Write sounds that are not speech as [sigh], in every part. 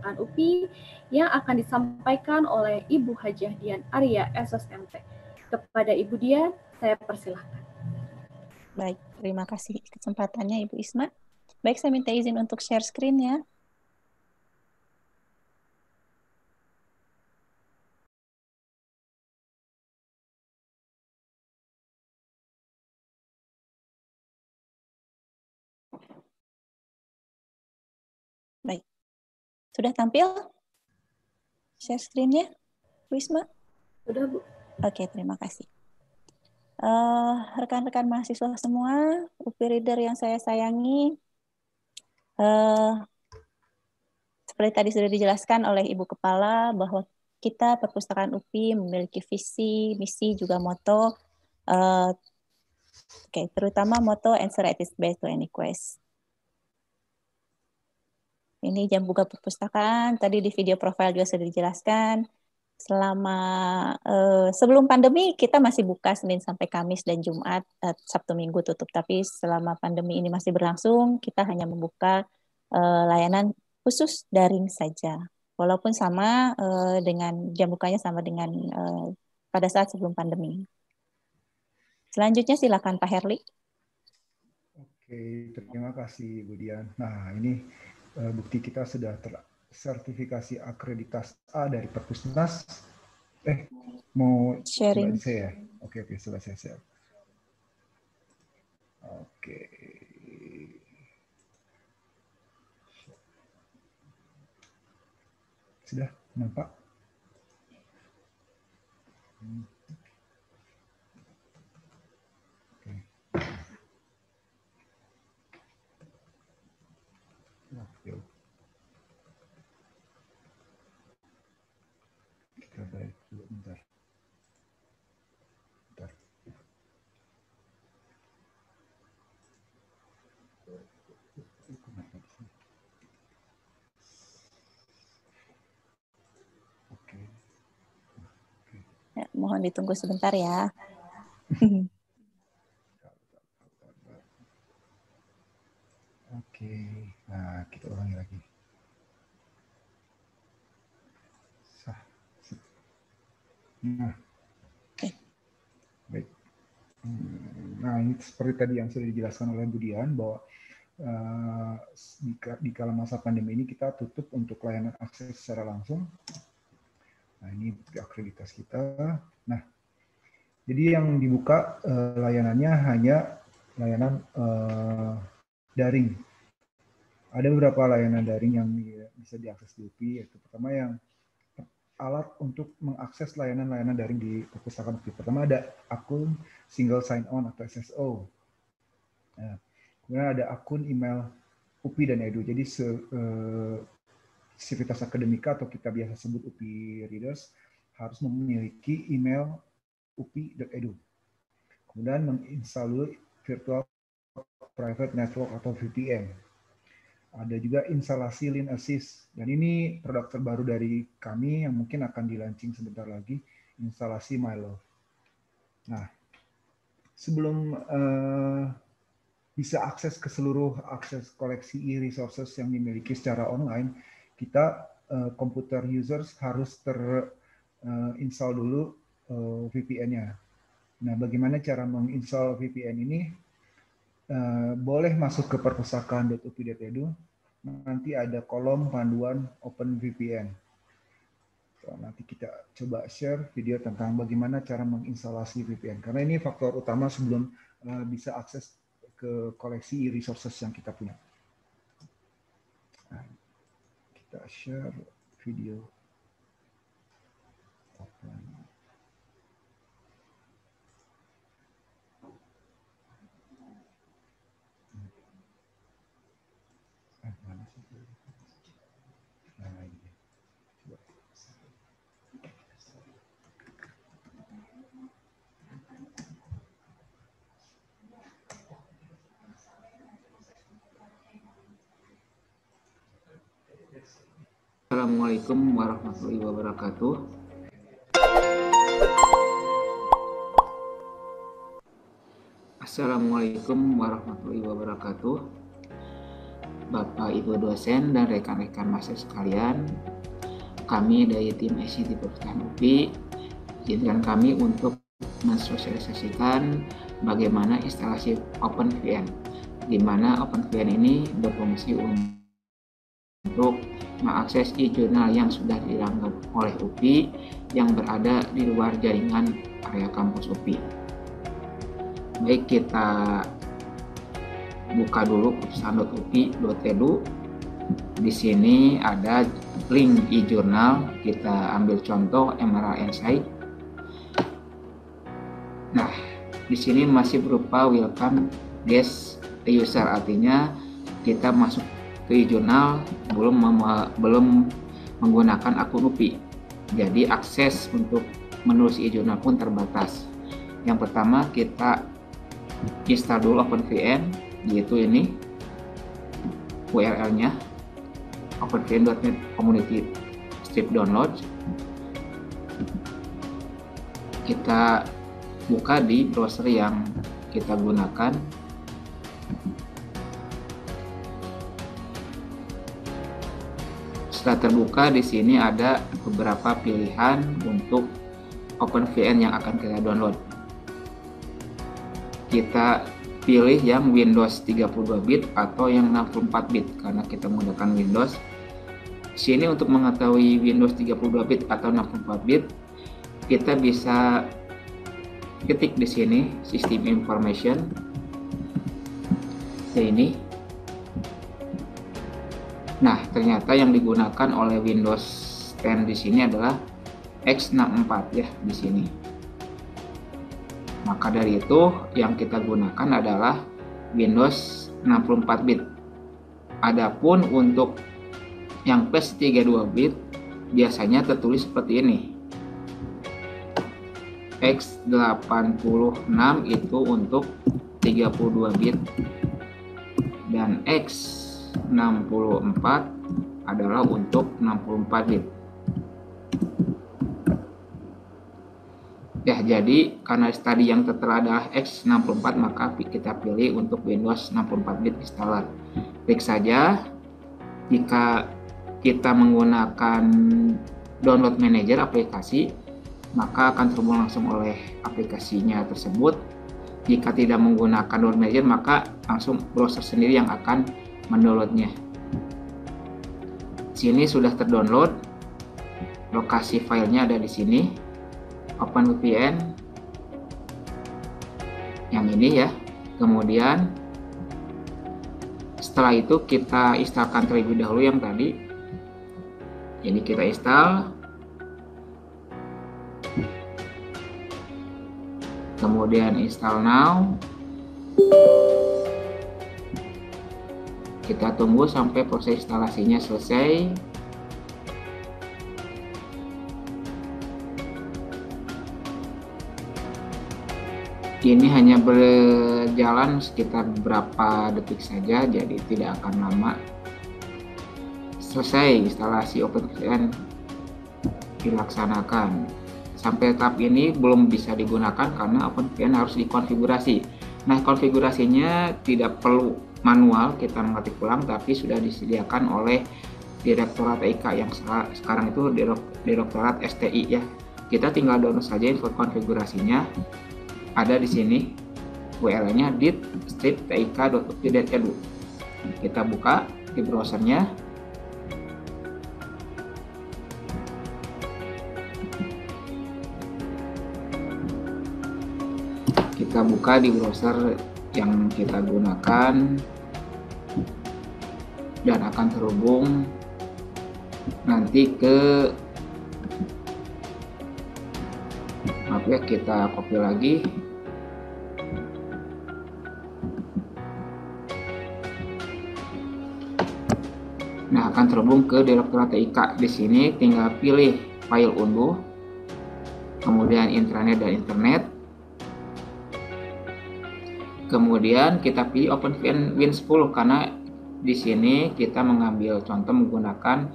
perpustakaan UPI yang akan disampaikan oleh Ibu Hajah Dian Arya SOS MP. Kepada Ibu Dian, saya persilahkan. Baik, terima kasih kesempatannya Ibu Isma. Baik, saya minta izin untuk share screen ya. Sudah tampil? Share screen-nya, Wisma? Sudah, Bu. Oke, terima kasih. Eh, rekan-rekan uh, mahasiswa semua, upi Reader yang saya sayangi, uh, seperti tadi sudah dijelaskan oleh Ibu Kepala bahwa kita perpustakaan UPI memiliki visi, misi, juga moto. Uh, Oke, okay, terutama moto answer at its best to any quest ini jam buka perpustakaan. Tadi di video profil juga sudah dijelaskan. Selama uh, sebelum pandemi kita masih buka Senin sampai Kamis dan Jumat, uh, Sabtu Minggu tutup. Tapi selama pandemi ini masih berlangsung, kita hanya membuka uh, layanan khusus daring saja. Walaupun sama uh, dengan jam bukanya sama dengan uh, pada saat sebelum pandemi. Selanjutnya silakan Pak Herli. Oke, terima kasih Bu Dian. Nah, ini Eh, bukti kita sudah tersertifikasi akreditas A dari Perpusnas. Eh, mau sharing saya. Oke, oke, selesai saya share. Oke. Sudah nampak? Hmm. Mohon ditunggu sebentar ya. [laughs] Oke, nah kita ulangi lagi. Nah. Baik. Hmm, nah, ini seperti tadi yang sudah dijelaskan oleh Budian bahwa eh, di, di kala masa pandemi ini kita tutup untuk layanan akses secara langsung Nah, ini akreditas kita. Nah, jadi yang dibuka eh, layanannya hanya layanan eh, daring. Ada beberapa layanan daring yang bisa diakses di UPI, yaitu pertama yang alat untuk mengakses layanan-layanan daring di perpustakaan UPI. Pertama ada akun single sign on atau SSO. Nah, kemudian ada akun email UPI dan Edu. Jadi se, eh, sivitas akademika atau kita biasa sebut UPI Readers harus memiliki email upi.edu. Kemudian menginstal virtual private network atau VPN. Ada juga instalasi Lean Assist dan ini produk terbaru dari kami yang mungkin akan dilancing sebentar lagi, instalasi Milo. Nah, sebelum uh, bisa akses ke seluruh akses koleksi e-resources yang dimiliki secara online, kita uh, komputer users harus terinstall eh, uh, dulu uh, eh, VPN-nya. Nah, bagaimana cara menginstall VPN ini? Uh, boleh masuk ke perpustakaan.upi.edu. Nanti ada kolom panduan Open VPN. So, nanti kita coba share video tentang bagaimana cara menginstalasi VPN. Karena ini faktor utama sebelum uh, bisa akses ke koleksi resources yang kita punya. share video Assalamualaikum warahmatullahi wabarakatuh. Assalamualaikum warahmatullahi wabarakatuh. Bapak, Ibu dosen dan rekan-rekan mahasiswa sekalian, kami dari tim SCT Perpustakaan UPI izinkan kami untuk mensosialisasikan bagaimana instalasi OpenVPN, di mana OpenVPN ini berfungsi untuk mengakses e-jurnal yang sudah dilanggar oleh UPI yang berada di luar jaringan area kampus UPI. Baik, kita buka dulu putusan.upi.edu. Di sini ada link e-jurnal, kita ambil contoh MRA Insight. Nah, di sini masih berupa welcome guest user artinya kita masuk Ri Jurnal belum belum menggunakan akun UPI. Jadi akses untuk menulis e-jurnal pun terbatas. Yang pertama kita install dulu OpenVPN yaitu ini URL-nya openvpn.net community strip download kita buka di browser yang kita gunakan setelah terbuka di sini ada beberapa pilihan untuk OpenVPN yang akan kita download. Kita pilih yang Windows 32 bit atau yang 64 bit karena kita menggunakan Windows. Di sini untuk mengetahui Windows 32 bit atau 64 bit, kita bisa ketik di sini System Information. Ini Nah, ternyata yang digunakan oleh Windows 10 di sini adalah X64 ya di sini. Maka dari itu yang kita gunakan adalah Windows 64 bit. Adapun untuk yang PES 32 bit biasanya tertulis seperti ini. X86 itu untuk 32 bit dan X 64 adalah untuk 64 bit. Ya, jadi karena tadi yang tertera adalah X64, maka kita pilih untuk Windows 64 bit installer. Klik saja. Jika kita menggunakan download manager aplikasi, maka akan terhubung langsung oleh aplikasinya tersebut. Jika tidak menggunakan download manager, maka langsung browser sendiri yang akan mendownloadnya. Sini sudah terdownload, lokasi filenya ada di sini. Open VPN yang ini ya. Kemudian setelah itu kita instalkan terlebih dahulu yang tadi. Ini kita install. Kemudian install now kita tunggu sampai proses instalasinya selesai ini hanya berjalan sekitar beberapa detik saja jadi tidak akan lama selesai instalasi OpenVPN dilaksanakan sampai tahap ini belum bisa digunakan karena OpenVPN harus dikonfigurasi nah konfigurasinya tidak perlu manual kita mengetik ulang tapi sudah disediakan oleh Direktorat EK yang sekarang itu Direktorat STI ya. Kita tinggal download saja info konfigurasinya. Ada di sini URL-nya dit strip e Kita buka di browsernya. Kita buka di browser yang kita gunakan dan akan terhubung nanti ke maaf ya kita copy lagi nah akan terhubung ke direktorat TIK di sini tinggal pilih file unduh kemudian intranet dan internet kemudian kita pilih OpenVPN Win 10 karena di sini kita mengambil contoh menggunakan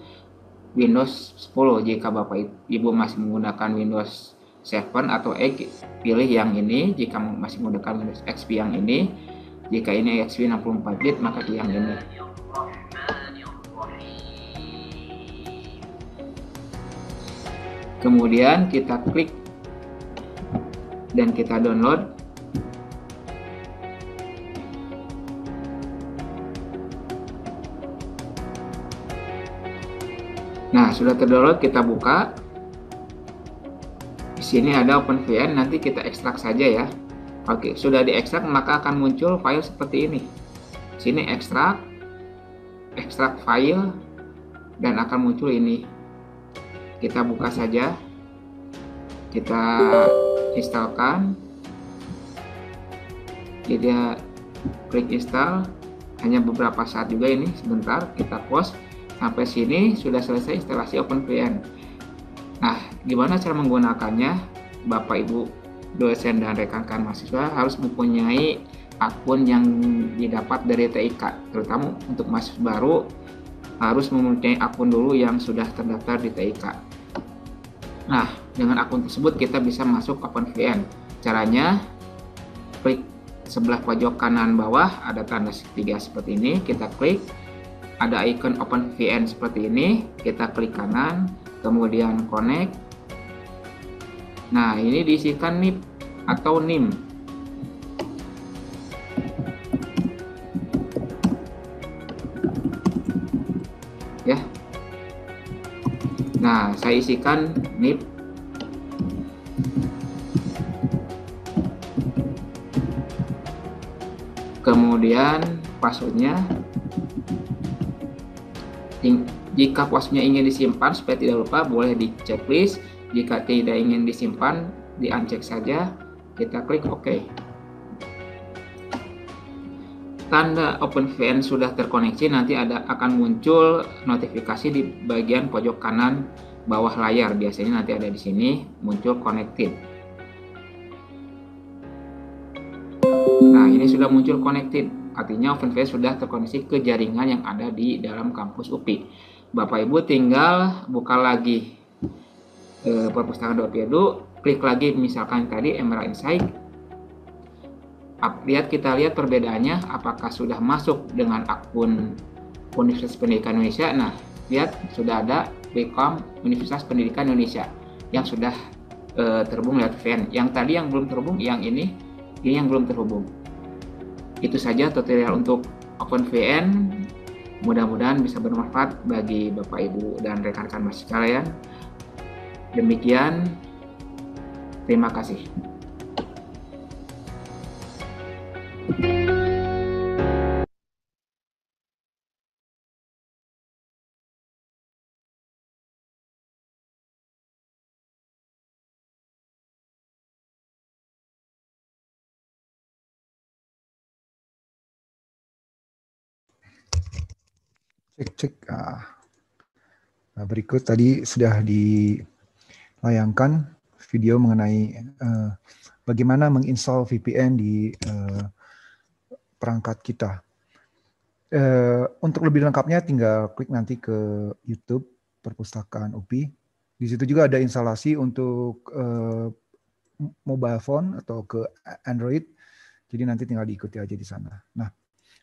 Windows 10. Jika Bapak Ibu masih menggunakan Windows 7 atau X, pilih yang ini. Jika masih menggunakan Windows XP yang ini, jika ini XP 64 bit, maka pilih yang ini. Kemudian kita klik dan kita download Nah, sudah terdownload, kita buka. Di sini ada OpenVPN, nanti kita ekstrak saja ya. Oke, sudah diekstrak maka akan muncul file seperti ini. Di sini ekstrak, ekstrak file, dan akan muncul ini. Kita buka saja. Kita instalkan. Jadi ya, klik install. Hanya beberapa saat juga ini, sebentar kita close. Sampai sini sudah selesai instalasi OpenVPN. Nah, gimana cara menggunakannya? Bapak Ibu dosen dan rekan-rekan mahasiswa harus mempunyai akun yang didapat dari TIK, terutama untuk mahasiswa baru harus mempunyai akun dulu yang sudah terdaftar di TIK. Nah, dengan akun tersebut kita bisa masuk OpenVPN. Caranya, klik sebelah pojok kanan bawah ada tanda segitiga seperti ini, kita klik, ada icon open VN seperti ini, kita klik kanan, kemudian connect. Nah, ini diisikan NIP atau NIM. Ya. Nah, saya isikan NIP kemudian passwordnya jika puasnya ingin disimpan supaya tidak lupa, boleh di checklist. Jika tidak ingin disimpan, di uncheck saja. Kita klik OK. Tanda Open OpenVPN sudah terkoneksi, nanti ada akan muncul notifikasi di bagian pojok kanan bawah layar. Biasanya nanti ada di sini muncul connected. Nah, ini sudah muncul connected Artinya OpenVPS sudah terkoneksi ke jaringan yang ada di dalam kampus UPI. Bapak Ibu tinggal buka lagi e, eh, perpustakaan Dopedu, klik lagi misalkan tadi Emerald Insight. Ap, lihat kita lihat perbedaannya apakah sudah masuk dengan akun Universitas Pendidikan Indonesia. Nah, lihat sudah ada Bekom Universitas Pendidikan Indonesia yang sudah e, terhubung lewat VPN. Yang tadi yang belum terhubung, yang ini ini yang belum terhubung itu saja tutorial untuk akun VN. Mudah-mudahan bisa bermanfaat bagi Bapak Ibu dan rekan-rekan masih kalian. Demikian, terima kasih. thank you Cek cek. Ah. Nah, berikut tadi sudah dilayangkan video mengenai uh, bagaimana menginstal VPN di uh, perangkat kita. Uh, untuk lebih lengkapnya tinggal klik nanti ke YouTube perpustakaan UPI. Di situ juga ada instalasi untuk uh, mobile phone atau ke Android. Jadi nanti tinggal diikuti aja di sana. Nah,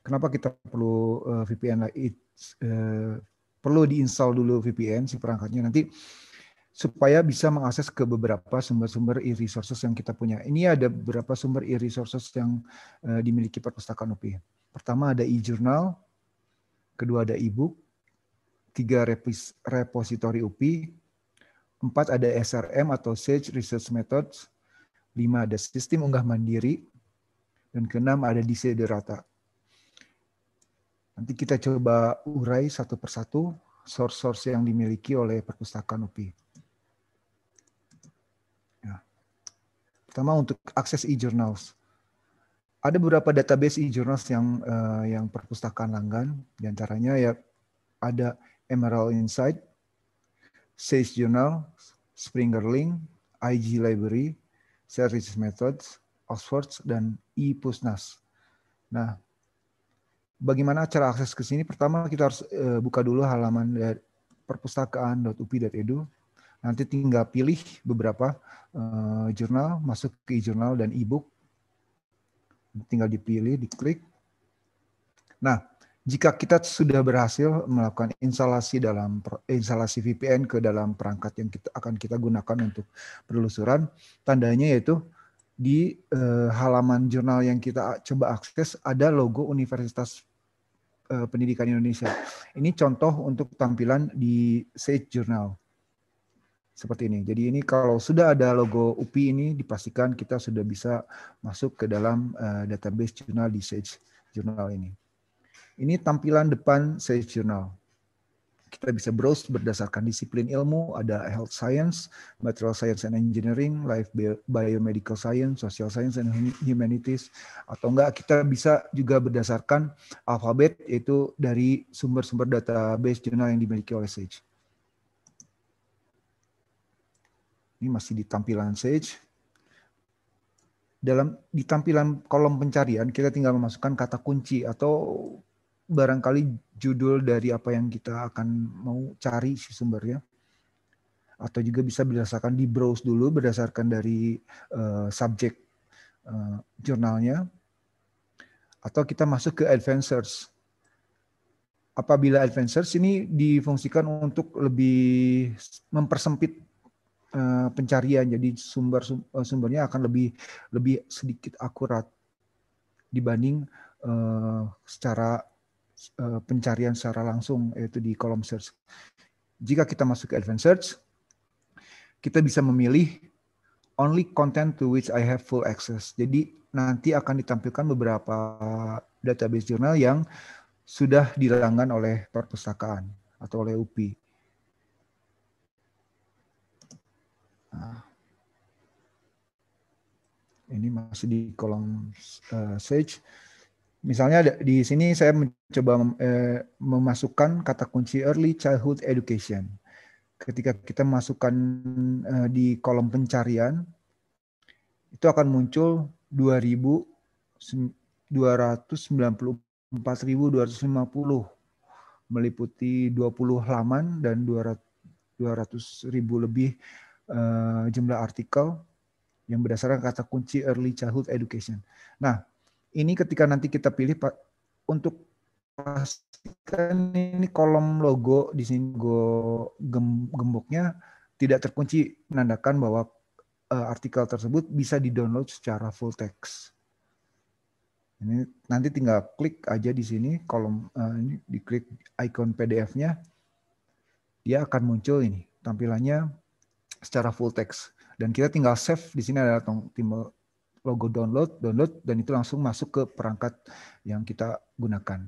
kenapa kita perlu uh, VPN uh, perlu diinstal dulu VPN si perangkatnya nanti supaya bisa mengakses ke beberapa sumber-sumber e-resources yang kita punya. Ini ada beberapa sumber e-resources yang uh, dimiliki perpustakaan UPI. Pertama ada e-journal, kedua ada e-book, tiga repos repositori UPI, empat ada SRM atau Sage Research Methods, lima ada sistem unggah mandiri, dan keenam ada Desiderata. Nanti kita coba urai satu persatu source-source yang dimiliki oleh perpustakaan UPI. Ya. Pertama untuk akses e-journals. Ada beberapa database e-journals yang uh, yang perpustakaan langgan, diantaranya ya ada Emerald Insight, Sage Journal, Springer Link, IG Library, Services Methods, Oxford, dan ePusnas. Nah, bagaimana cara akses ke sini? Pertama kita harus eh, buka dulu halaman dari perpustakaan.upi.edu. Nanti tinggal pilih beberapa eh, jurnal, masuk ke jurnal dan e-book. Tinggal dipilih, diklik. Nah, jika kita sudah berhasil melakukan instalasi dalam eh, instalasi VPN ke dalam perangkat yang kita akan kita gunakan untuk penelusuran, tandanya yaitu di uh, halaman jurnal yang kita coba akses ada logo Universitas uh, Pendidikan Indonesia. Ini contoh untuk tampilan di Sage Journal. Seperti ini. Jadi ini kalau sudah ada logo UPI ini dipastikan kita sudah bisa masuk ke dalam uh, database jurnal di Sage Journal ini. Ini tampilan depan Sage Journal kita bisa browse berdasarkan disiplin ilmu, ada health science, material science and engineering, life biomedical science, social science and humanities, atau enggak kita bisa juga berdasarkan alfabet yaitu dari sumber-sumber database jurnal yang dimiliki oleh Sage. Ini masih di tampilan Sage. Dalam di tampilan kolom pencarian kita tinggal memasukkan kata kunci atau barangkali judul dari apa yang kita akan mau cari si sumbernya atau juga bisa berdasarkan di browse dulu berdasarkan dari uh, subjek uh, jurnalnya atau kita masuk ke advancers apabila advancers ini difungsikan untuk lebih mempersempit uh, pencarian jadi sumber sumbernya akan lebih lebih sedikit akurat dibanding uh, secara Eh, pencarian secara langsung yaitu di kolom search. Jika kita masuk ke advanced search, kita bisa memilih only content to which I have full access. Jadi nanti akan ditampilkan beberapa database jurnal yang sudah dilanggan oleh perpustakaan atau oleh UPI. Nah, ini masih di kolom uh, search. Misalnya di sini saya mencoba eh, memasukkan kata kunci early childhood education. Ketika kita masukkan eh, di kolom pencarian, itu akan muncul 2.294.250 meliputi 20 halaman dan 200.000 lebih eh, jumlah artikel yang berdasarkan kata kunci early childhood education. Nah, ini ketika nanti kita pilih Pak untuk pastikan ini kolom logo di sini go gem, gemboknya tidak terkunci menandakan bahwa uh, artikel tersebut bisa di-download secara full text. Ini nanti tinggal klik aja di sini kolom uh, ini diklik icon PDF-nya dia akan muncul ini tampilannya secara full text dan kita tinggal save di sini ada tombol logo download, download, dan itu langsung masuk ke perangkat yang kita gunakan.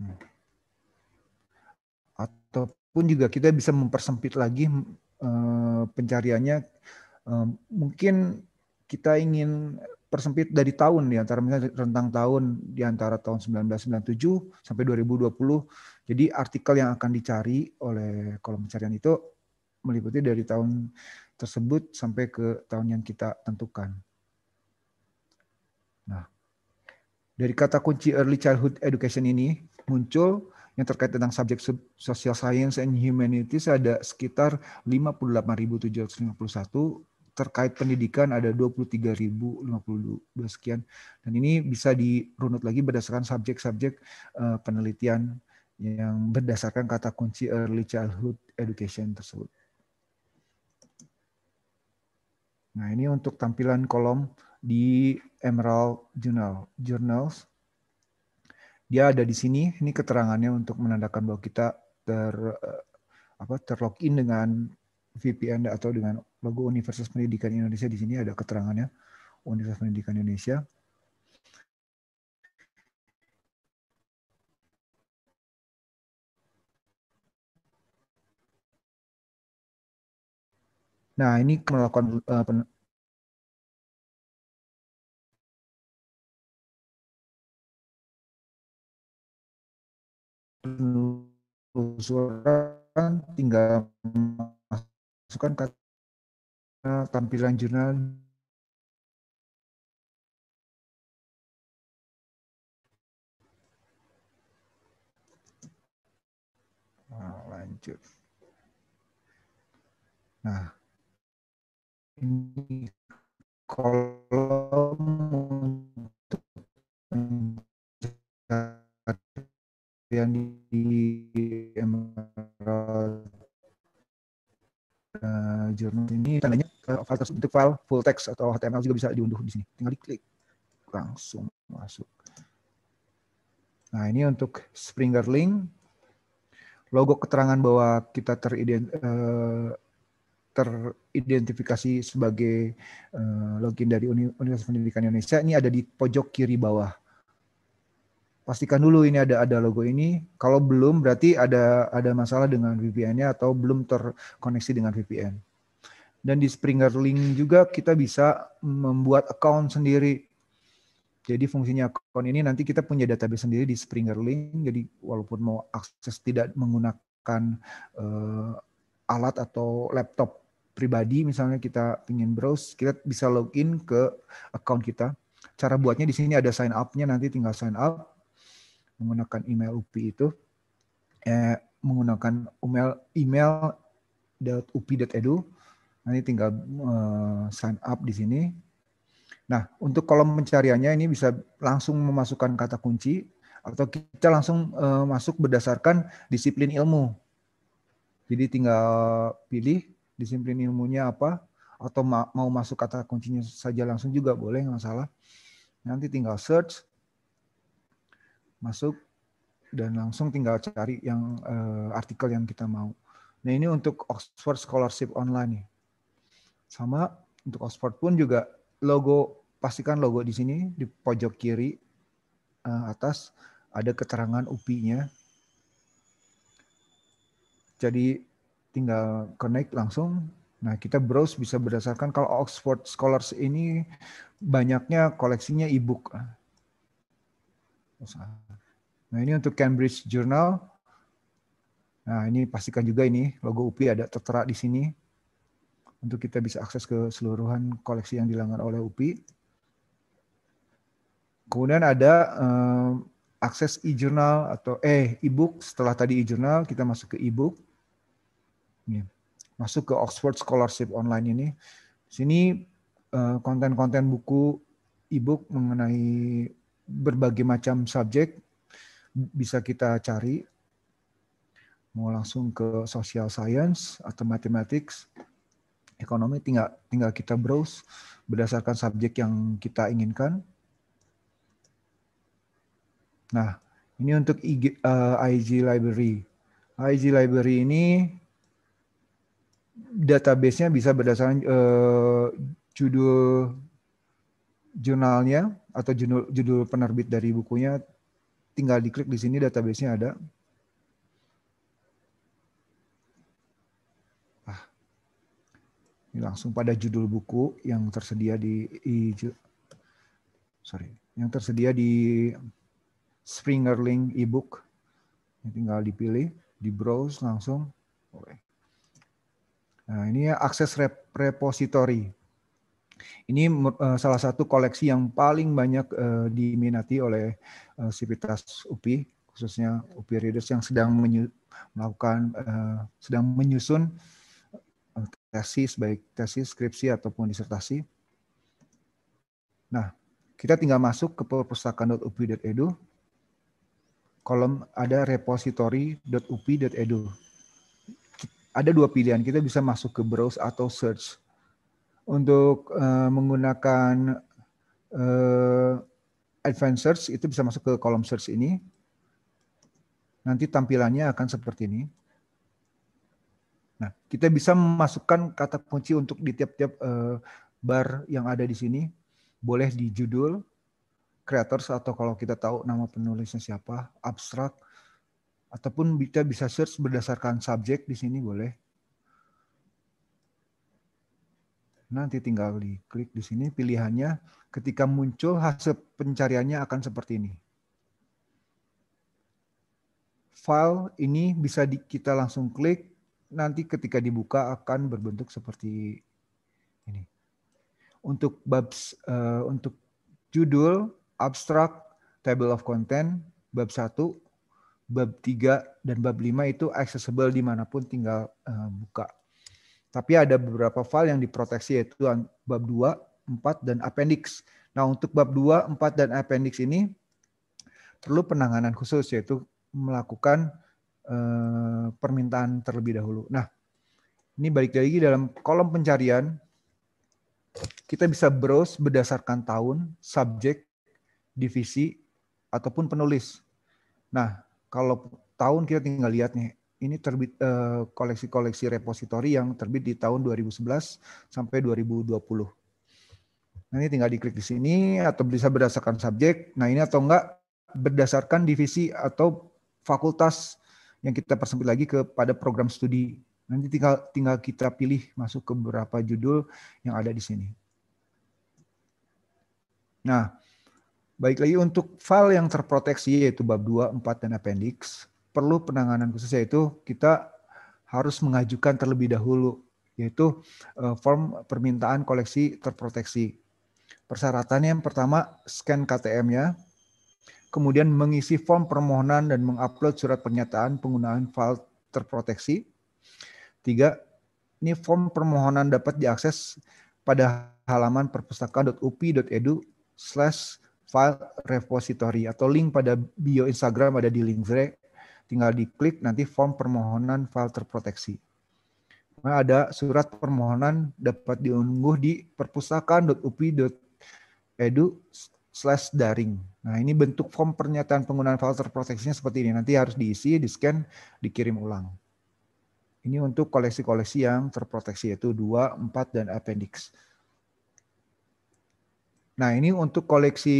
Hmm. Ataupun juga kita bisa mempersempit lagi eh, pencariannya. Eh, mungkin kita ingin persempit dari tahun di antara misalnya rentang tahun di antara tahun 1997 sampai 2020. Jadi artikel yang akan dicari oleh kolom pencarian itu meliputi dari tahun tersebut sampai ke tahun yang kita tentukan. Nah, dari kata kunci early childhood education ini muncul yang terkait tentang subjek social science and humanities ada sekitar 58.751 terkait pendidikan ada 23.052 sekian dan ini bisa dirunut lagi berdasarkan subjek-subjek eh, penelitian yang berdasarkan kata kunci early childhood education tersebut. Nah, ini untuk tampilan kolom di Emerald Journal, Journals. Dia ada di sini, ini keterangannya untuk menandakan bahwa kita ter eh, apa terlogin dengan VPN atau dengan logo Universitas Pendidikan Indonesia di sini ada keterangannya Universitas Pendidikan Indonesia. Nah, ini melakukan uh, pen- penelusuran tinggal masukkan kata tampilan jurnal nah, lanjut nah kolom untuk pencarian di Emerald uh, Journal ini tandanya file untuk file full text atau HTML juga bisa diunduh di sini. Tinggal diklik langsung masuk. Nah, ini untuk Springer Link. Logo keterangan bahwa kita terident uh, teridentifikasi sebagai uh, login dari Universitas Pendidikan Indonesia ini ada di pojok kiri bawah. Pastikan dulu ini ada ada logo ini. Kalau belum berarti ada ada masalah dengan VPN-nya atau belum terkoneksi dengan VPN. Dan di Springer Link juga kita bisa membuat account sendiri. Jadi fungsinya account ini nanti kita punya database sendiri di Springer Link. Jadi walaupun mau akses tidak menggunakan uh, alat atau laptop pribadi misalnya kita ingin browse kita bisa login ke account kita cara buatnya di sini ada sign up-nya nanti tinggal sign up menggunakan email UPI itu eh, menggunakan email email .upi.edu nanti tinggal eh, sign up di sini nah untuk kolom pencariannya ini bisa langsung memasukkan kata kunci atau kita langsung eh, masuk berdasarkan disiplin ilmu jadi tinggal pilih disiplin ilmunya apa atau mau masuk kata kuncinya saja langsung juga boleh nggak masalah nanti tinggal search masuk dan langsung tinggal cari yang uh, artikel yang kita mau nah ini untuk Oxford Scholarship online ya sama untuk Oxford pun juga logo pastikan logo di sini di pojok kiri uh, atas ada keterangan UPI-nya jadi tinggal connect langsung. Nah, kita browse bisa berdasarkan kalau Oxford Scholars ini banyaknya koleksinya e-book. Nah, ini untuk Cambridge Journal. Nah, ini pastikan juga ini logo UPI ada tertera di sini untuk kita bisa akses ke seluruhan koleksi yang dilanggar oleh UPI. Kemudian ada um, akses e-journal atau eh e-book setelah tadi e-journal kita masuk ke e-book. Iya. masuk ke Oxford Scholarship Online ini. sini eh, konten-konten buku e-book mengenai berbagai macam subjek bisa kita cari mau langsung ke social science atau mathematics ekonomi tinggal tinggal kita browse berdasarkan subjek yang kita inginkan nah ini untuk IG, uh, eh, IG library IG library ini database-nya bisa berdasarkan uh, judul jurnalnya atau judul, judul penerbit dari bukunya. Tinggal diklik di sini database-nya ada. Ah, ini langsung pada judul buku yang tersedia di, di sorry, yang tersedia di Springer Link ebook. Tinggal dipilih, di browse langsung. Oke. Nah, ini ya, akses rep repository. Ini eh, salah satu koleksi yang paling banyak eh, diminati oleh uh, Sivitas UPI, khususnya UPI Readers yang sedang melakukan, sedang menyusun tesis, baik tesis, skripsi, ataupun disertasi. Nah, kita tinggal masuk ke perpustakaan.upi.edu, kolom ada repository.upi.edu ada dua pilihan. Kita bisa masuk ke browse atau search. Untuk uh, menggunakan uh, advanced search itu bisa masuk ke kolom search ini. Nanti tampilannya akan seperti ini. Nah, kita bisa memasukkan kata kunci untuk di tiap-tiap uh, bar yang ada di sini. Boleh di judul, creators atau kalau kita tahu nama penulisnya siapa, abstrak, ataupun kita bisa search berdasarkan subjek di sini boleh. Nanti tinggal diklik di sini pilihannya ketika muncul hasil pencariannya akan seperti ini. File ini bisa di, kita langsung klik nanti ketika dibuka akan berbentuk seperti ini. Untuk bab uh, eh, untuk judul, abstrak, table of content, bab 1 bab 3 dan bab 5 itu accessible dimanapun tinggal uh, buka. Tapi ada beberapa file yang diproteksi yaitu bab 2, 4, dan appendix. Nah untuk bab 2, 4, dan appendix ini perlu penanganan khusus yaitu melakukan uh, permintaan terlebih dahulu. Nah ini balik lagi dalam kolom pencarian kita bisa browse berdasarkan tahun, subjek, divisi, ataupun penulis. Nah, kalau tahun kita tinggal lihat nih ini terbit eh, koleksi-koleksi uh, repositori yang terbit di tahun 2011 sampai 2020. Nah, ini tinggal diklik di sini atau bisa berdasarkan subjek. Nah ini atau enggak berdasarkan divisi atau fakultas yang kita persempit lagi kepada program studi. Nanti tinggal tinggal kita pilih masuk ke beberapa judul yang ada di sini. Nah, Baik lagi untuk file yang terproteksi yaitu bab 2, 4, dan appendix, perlu penanganan khusus yaitu kita harus mengajukan terlebih dahulu yaitu eh, form permintaan koleksi terproteksi. Persyaratannya yang pertama scan KTM-nya, kemudian mengisi form permohonan dan mengupload surat pernyataan penggunaan file terproteksi. Tiga, ini form permohonan dapat diakses pada halaman perpustakaan.upi.edu slash file repository atau link pada bio Instagram ada di link Zrek. Tinggal diklik nanti form permohonan file terproteksi. Nah, ada surat permohonan dapat diunggah di perpustakaan.upi.edu slash daring. Nah ini bentuk form pernyataan penggunaan file terproteksinya seperti ini. Nanti harus diisi, di-scan, dikirim ulang. Ini untuk koleksi-koleksi yang terproteksi yaitu 2, 4, dan appendix. Nah ini untuk koleksi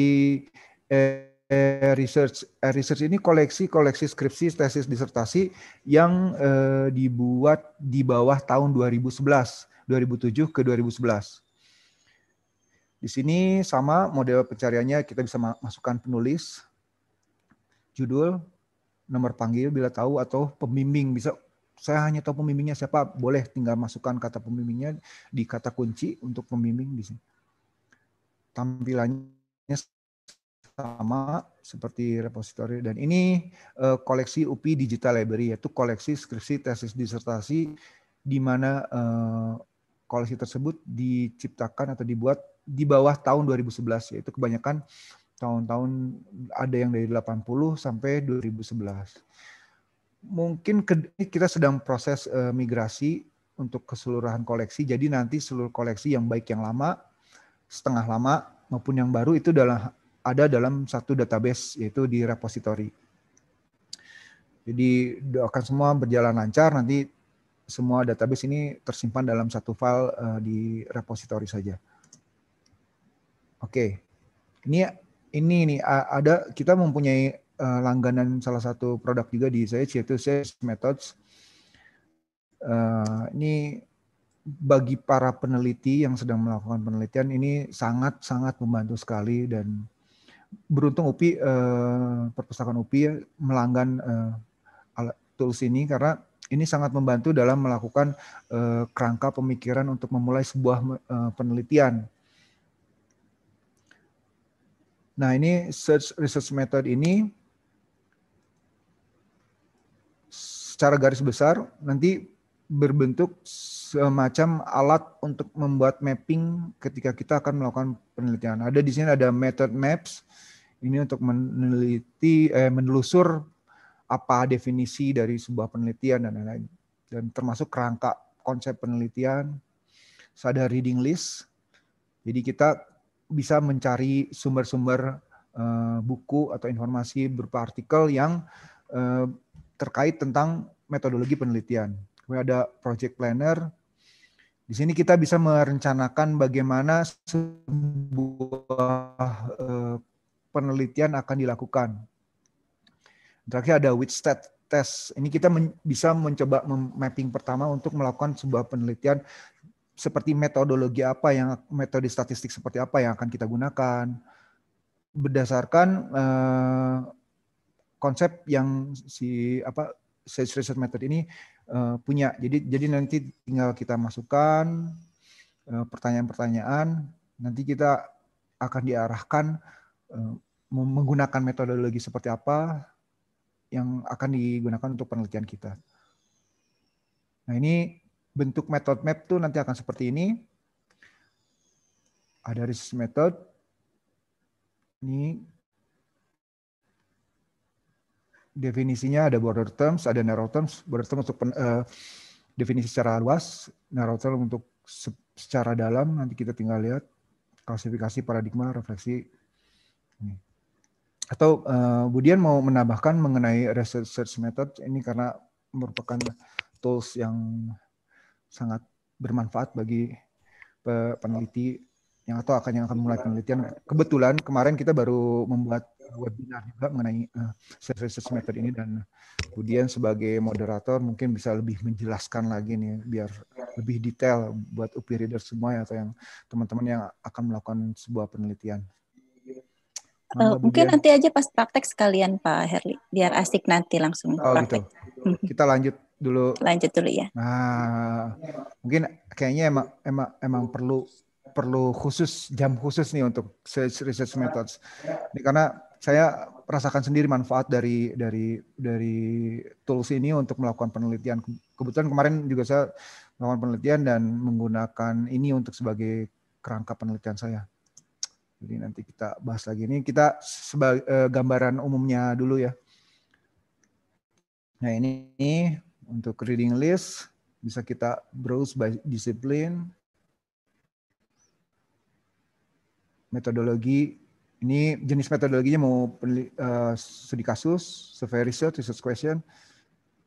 eh, research eh, research ini koleksi koleksi skripsi tesis disertasi yang eh, dibuat di bawah tahun 2011 2007 ke 2011 di sini sama model pencariannya kita bisa masukkan penulis judul nomor panggil bila tahu atau pembimbing bisa saya hanya tahu pembimbingnya siapa boleh tinggal masukkan kata pembimbingnya di kata kunci untuk pembimbing di sini tampilannya sama seperti repository dan ini uh, koleksi UPI Digital Library yaitu koleksi skripsi tesis disertasi di mana uh, koleksi tersebut diciptakan atau dibuat di bawah tahun 2011 yaitu kebanyakan tahun-tahun ada yang dari 80 sampai 2011. Mungkin ke, kita sedang proses uh, migrasi untuk keseluruhan koleksi. Jadi nanti seluruh koleksi yang baik yang lama setengah lama maupun yang baru itu adalah ada dalam satu database yaitu di repository. Jadi doakan semua berjalan lancar nanti semua database ini tersimpan dalam satu file uh, di repository saja. Oke. Okay. Ini ini nih ada kita mempunyai uh, langganan salah satu produk juga di saya yaitu Sales Methods. Uh, ini bagi para peneliti yang sedang melakukan penelitian ini sangat-sangat membantu sekali dan beruntung UPI eh, perpustakaan UPI melanggan eh, alat tools ini karena ini sangat membantu dalam melakukan eh, kerangka pemikiran untuk memulai sebuah penelitian. Nah, ini search research method ini secara garis besar nanti berbentuk semacam alat untuk membuat mapping ketika kita akan melakukan penelitian. Ada di sini ada method maps. Ini untuk meneliti eh, menelusur apa definisi dari sebuah penelitian dan lain-lain. Dan termasuk kerangka konsep penelitian. Saya ada reading list. Jadi kita bisa mencari sumber-sumber eh, buku atau informasi berupa artikel yang eh, terkait tentang metodologi penelitian kemudian ada project planner. Di sini kita bisa merencanakan bagaimana sebuah eh, penelitian akan dilakukan. Terakhir ada which stat test. Ini kita men bisa mencoba mapping pertama untuk melakukan sebuah penelitian seperti metodologi apa yang metode statistik seperti apa yang akan kita gunakan berdasarkan uh, konsep yang si apa research method ini uh, punya. Jadi jadi nanti tinggal kita masukkan eh, pertanyaan-pertanyaan, uh, nanti kita akan diarahkan uh, menggunakan metodologi seperti apa yang akan digunakan untuk penelitian kita. Nah, ini bentuk method map tuh nanti akan seperti ini. Ada risk method. Ini definisinya ada border terms, ada narrow terms. Border terms untuk pen, uh, definisi secara luas, narrow terms untuk se secara dalam. Nanti kita tinggal lihat klasifikasi paradigma, refleksi. Ini. Atau uh, Budian mau menambahkan mengenai research research method ini karena merupakan tools yang sangat bermanfaat bagi peneliti yang atau akan yang akan mulai penelitian. Kebetulan kemarin kita baru membuat Eh, webinar juga mengenai uh, services method ini dan kemudian sebagai moderator mungkin bisa lebih menjelaskan lagi nih biar lebih detail buat UPI reader semua ya, atau yang teman-teman yang akan melakukan sebuah penelitian. Uh, mungkin nanti aja pas praktek sekalian Pak Herli, biar asik nanti langsung oh, gitu. praktek. Gitu. [laughs] Kita lanjut dulu. Lanjut dulu ya. Nah, mungkin kayaknya emang emang emang perlu perlu khusus jam khusus nih untuk research methods. Ini karena saya rasakan sendiri manfaat dari dari dari tools ini untuk melakukan penelitian. Kebetulan kemarin juga saya melakukan penelitian dan menggunakan ini untuk sebagai kerangka penelitian saya. Jadi nanti kita bahas lagi ini kita sebagai eh, gambaran umumnya dulu ya. Nah ini, ini untuk reading list bisa kita browse by discipline metodologi ini jenis metodologinya mau uh, studi kasus, survey research, research question.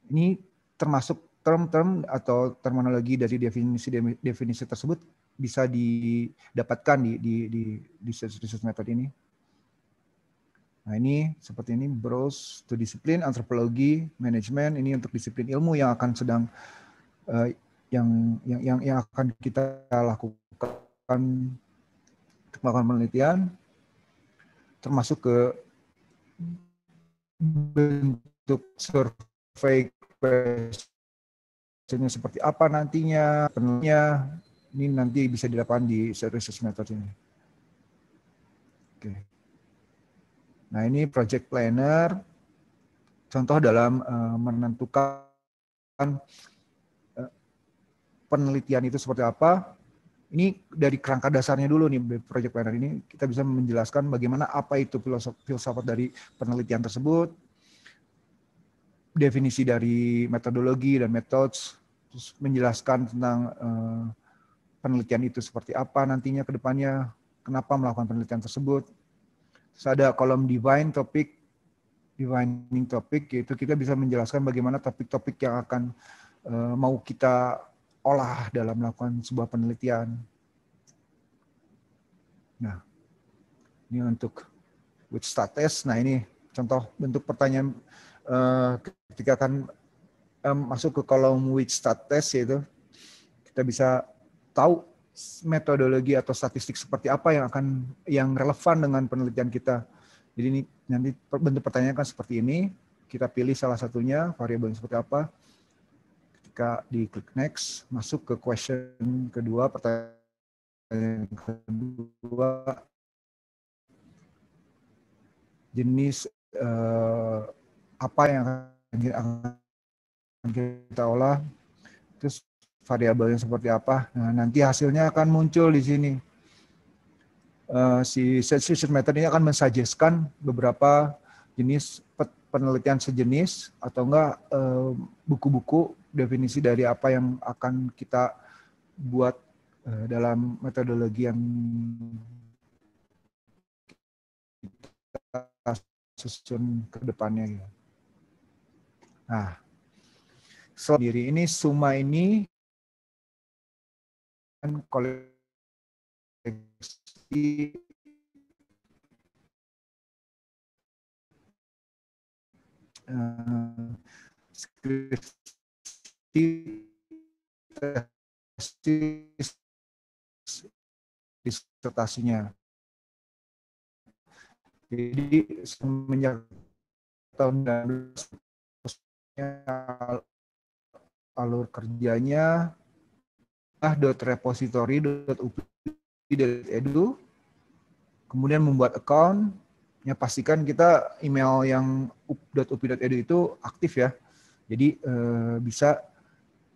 Ini termasuk term-term atau terminologi dari definisi definisi tersebut bisa didapatkan di di di, research, research method ini. Nah ini seperti ini browse to disiplin antropologi management. ini untuk disiplin ilmu yang akan sedang uh, yang yang yang yang akan kita lakukan untuk melakukan penelitian termasuk ke bentuk survei questionnya seperti apa nantinya, penuhnya ini nanti bisa dilakukan di research method ini. Oke. Nah ini project planner, contoh dalam uh, menentukan uh, penelitian itu seperti apa, ini dari kerangka dasarnya dulu nih project planner ini kita bisa menjelaskan bagaimana apa itu filsafat dari penelitian tersebut definisi dari metodologi dan methods terus menjelaskan tentang eh, penelitian itu seperti apa nantinya ke depannya kenapa melakukan penelitian tersebut terus ada kolom divine topic, defining topic, yaitu kita bisa menjelaskan bagaimana topik-topik yang akan eh, mau kita olah dalam melakukan sebuah penelitian. Nah, ini untuk with status. Nah, ini contoh bentuk pertanyaan eh, ketika akan eh, masuk ke kolom with status yaitu kita bisa tahu metodologi atau statistik seperti apa yang akan yang relevan dengan penelitian kita. Jadi ini nanti bentuk pertanyaan kan seperti ini, kita pilih salah satunya variabel seperti apa, ketika di klik next masuk ke question kedua pertanyaan kedua jenis eh, apa yang akan kita olah terus variabelnya seperti apa nah, nanti hasilnya akan muncul di sini uh, si suggestion method ini akan mensajiskan beberapa jenis penelitian sejenis atau enggak eh, buku-buku definisi dari apa yang akan kita buat eh, dalam metodologi yang kita susun ke depannya. Ya. Nah, sendiri ini suma ini kan koleksi uh, tesis disertasinya. Jadi semenjak tahun dan alur kerjanya ah dot dot edu. E kemudian membuat account ya pastikan kita email yang edu e itu aktif ya jadi eh, bisa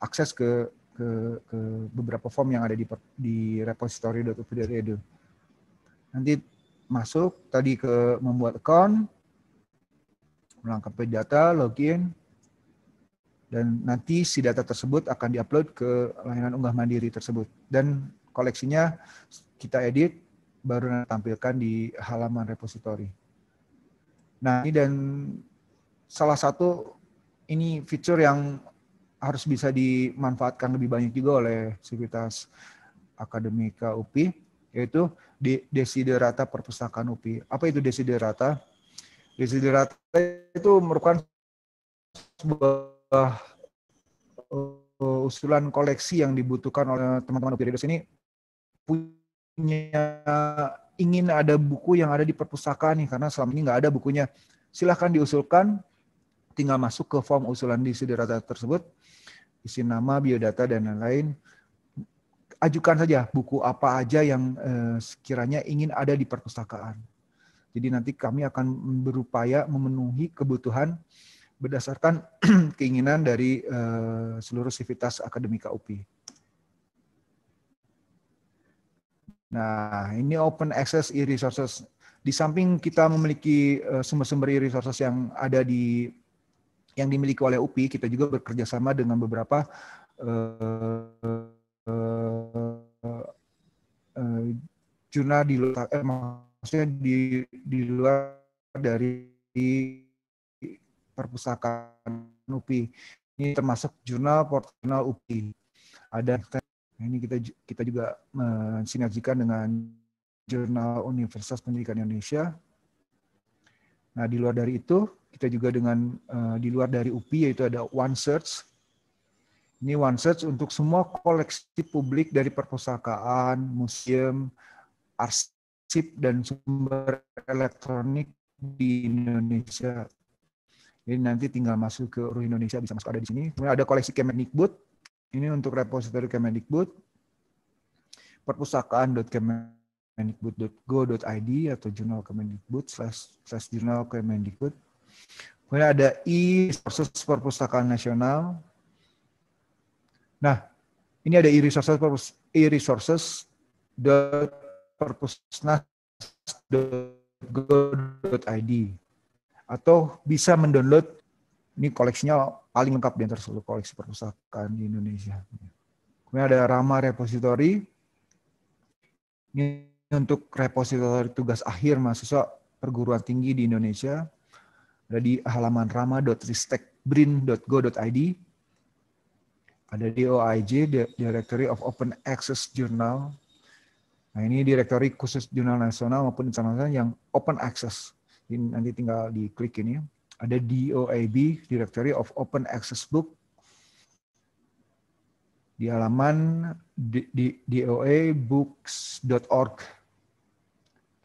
akses ke ke, ke beberapa form yang ada di di repository.upd.edu. Nanti masuk tadi ke membuat account, melengkapi data, login, dan nanti si data tersebut akan diupload ke layanan unggah mandiri tersebut. Dan koleksinya kita edit, baru tampilkan di halaman repository. Nah, ini dan salah satu ini fitur yang harus bisa dimanfaatkan lebih banyak juga oleh sivitas akademika UPI yaitu desiderata perpustakaan UPI. Apa itu desiderata? Desiderata itu merupakan sebuah uh, usulan koleksi yang dibutuhkan oleh teman-teman UPI di sini punya ingin ada buku yang ada di perpustakaan nih karena selama ini nggak ada bukunya. Silahkan diusulkan tinggal masuk ke form usulan di siderata tersebut, isi nama, biodata, dan lain-lain. Ajukan saja buku apa aja yang eh, sekiranya ingin ada di perpustakaan. Jadi nanti kami akan berupaya memenuhi kebutuhan berdasarkan [clears throat] keinginan dari eh, seluruh sivitas akademika UPI. Nah, ini open access e-resources. Di samping kita memiliki eh, sumber-sumber e-resources yang ada di yang dimiliki oleh UPI, kita juga bekerja sama dengan beberapa uh, uh, uh, jurnal di luar, eh, maksudnya di di luar dari perpustakaan UPI. Ini termasuk jurnal portal UPI. Ada ini kita kita juga mensinergikan dengan jurnal Universitas Pendidikan Indonesia. Nah, di luar dari itu kita juga dengan uh, di luar dari UPI yaitu ada One OneSearch. Ini One OneSearch untuk semua koleksi publik dari perpustakaan, museum, arsip dan sumber elektronik di Indonesia. Jadi nanti tinggal masuk ke RUH Indonesia bisa masuk ada di sini. Kemudian ada koleksi Kemendikbud. Ini untuk repositori Kemendikbud. perpustakaan.kemendikbud.go.id atau jurnal Kemendikbud slash, jurnal Kemendikbud. Kemudian ada I, Resources Perpustakaan Nasional. Nah, ini ada e-resources, e-resources perpusnas.go.id atau bisa mendownload ini koleksinya paling lengkap di antara seluruh koleksi perpustakaan di Indonesia. Kemudian ada Rama Repository. Ini untuk repository tugas akhir mahasiswa perguruan tinggi di Indonesia ada di halaman rama.ristekbrin.go.id, ada di OIJ, Directory of Open Access Journal. Nah ini Directory khusus jurnal nasional maupun internasional yang open access. Ini nanti tinggal diklik ini. Ada DOAB, Directory of Open Access Book. Di halaman doabooks.org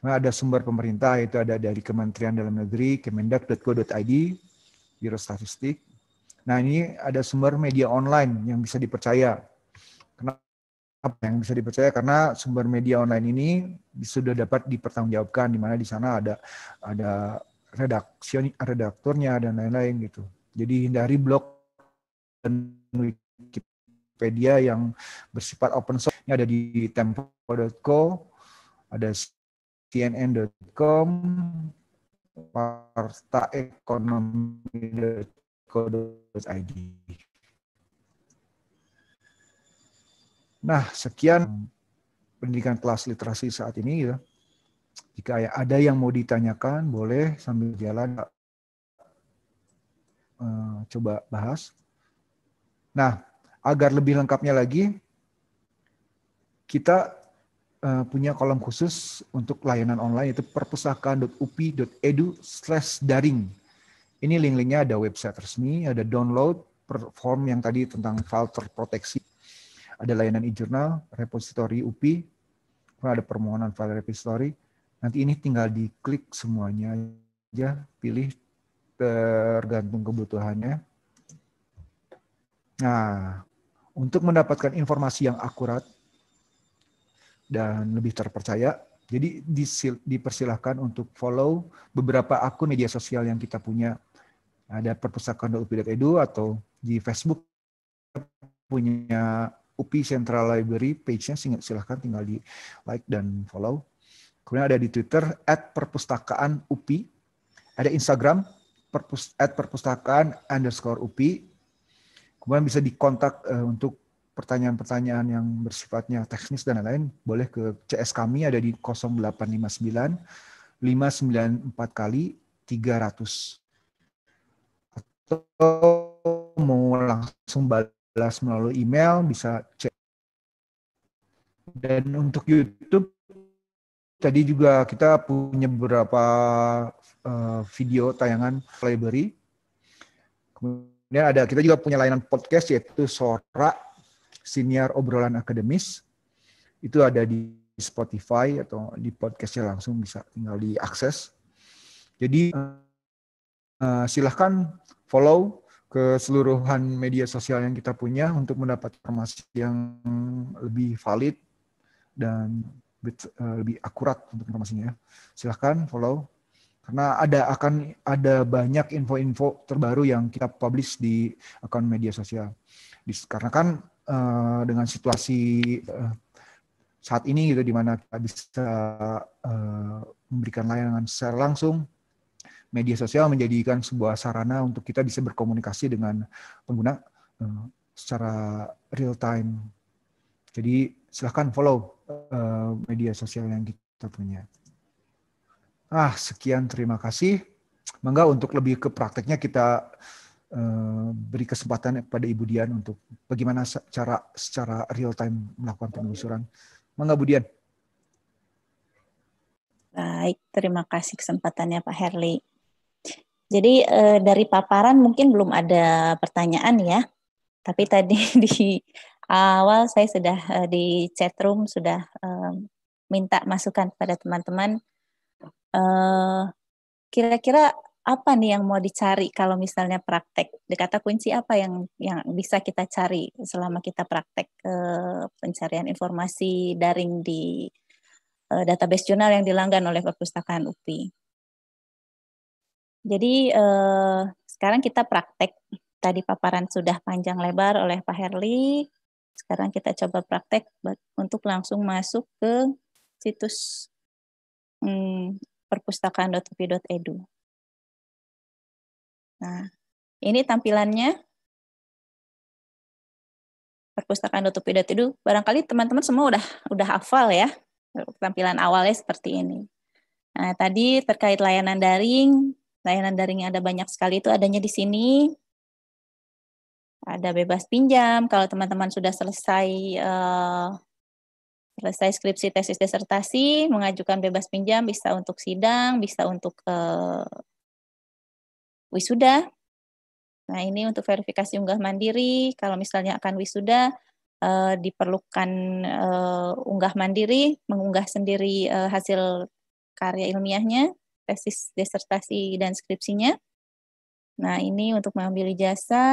Nah, ada sumber pemerintah itu ada dari Kementerian Dalam Negeri, kemendak.go.id, Biro Statistik. Nah, ini ada sumber media online yang bisa dipercaya. Kenapa yang bisa dipercaya? Karena sumber media online ini sudah dapat dipertanggungjawabkan di mana di sana ada ada redaksi redaktornya, dan lain-lain gitu. Jadi hindari blog dan Wikipedia yang bersifat open source. Ini ada di tempo.co, ada cnn.com id Nah, sekian pendidikan kelas literasi saat ini ya. Jika ada yang mau ditanyakan, boleh sambil jalan uh, coba bahas. Nah, agar lebih lengkapnya lagi, kita Eh, punya kolom khusus untuk layanan online yaitu perpustakaan.upi.edu daring. Ini link-linknya ada website resmi, ada download, form yang tadi tentang file terproteksi, ada layanan e-journal, repository UPI, ada permohonan file repository. Nanti ini tinggal diklik semuanya aja, pilih tergantung kebutuhannya. Nah, untuk mendapatkan informasi yang akurat, dan lebih terpercaya. Jadi dipersilahkan untuk follow beberapa akun media sosial yang kita punya. Ada perpustakaan.upi.edu atau di Facebook punya UPI Central Library page-nya silahkan tinggal di like dan follow. Kemudian ada di Twitter at perpustakaan UPI. Ada Instagram perpus, at perpustakaan underscore UPI. Kemudian bisa dikontak uh, untuk pertanyaan-pertanyaan yang bersifatnya teknis dan lain-lain, boleh ke CS kami ada di 0859 594 kali 300. Atau mau langsung balas melalui email bisa cek. Dan untuk YouTube tadi juga kita punya beberapa eh, video tayangan library. Kemudian ada kita juga punya layanan podcast yaitu Sora Senior obrolan akademis. Itu ada di Spotify atau di podcastnya langsung bisa tinggal diakses. Jadi uh, silahkan follow keseluruhan media sosial yang kita punya untuk mendapat informasi yang lebih valid dan eh, lebih akurat untuk informasinya. Silahkan follow karena ada akan ada banyak info-info terbaru yang kita publish di akun media sosial. Karena kan Eh, dengan situasi uh, saat ini gitu di mana kita bisa uh, memberikan layanan secara langsung media sosial menjadikan sebuah sarana untuk kita bisa berkomunikasi dengan pengguna uh, secara real time jadi silahkan follow uh, media sosial yang kita punya ah sekian terima kasih mangga untuk lebih ke prakteknya kita Eh, beri kesempatan kepada Ibu Dian untuk bagaimana cara secara real time melakukan penelusuran. Mangga Bu Dian. Baik, terima kasih kesempatannya Pak Herli. Jadi eh, dari paparan mungkin belum ada pertanyaan ya, tapi tadi [laughs] di awal saya sudah eh, di di chatroom sudah minta masukan kepada teman-teman. Kira-kira apa nih yang mau dicari kalau misalnya praktek? dikata kunci apa yang yang bisa kita cari selama kita praktek ke eh, pencarian informasi daring di uh, database jurnal yang dilanggan oleh perpustakaan UPI. Jadi uh, sekarang kita praktek. Tadi paparan sudah panjang lebar oleh Pak Herli. Sekarang kita coba praktek untuk langsung masuk ke situs hmm, perpustakaan.upi.edu. Nah, ini tampilannya perpustakaan Dutupi Datidu. Barangkali teman-teman semua udah udah hafal ya tampilan awalnya seperti ini. Nah, tadi terkait layanan daring, layanan daring yang ada banyak sekali itu adanya di sini. Ada bebas pinjam kalau teman-teman sudah selesai uh, selesai skripsi tesis disertasi, mengajukan bebas pinjam bisa untuk sidang, bisa untuk uh, wisuda. Nah, ini untuk verifikasi unggah mandiri. Kalau misalnya akan wisuda, eh, diperlukan eh, unggah mandiri, mengunggah sendiri eh, hasil karya ilmiahnya, tesis disertasi dan skripsinya. Nah, ini untuk mengambil jasa.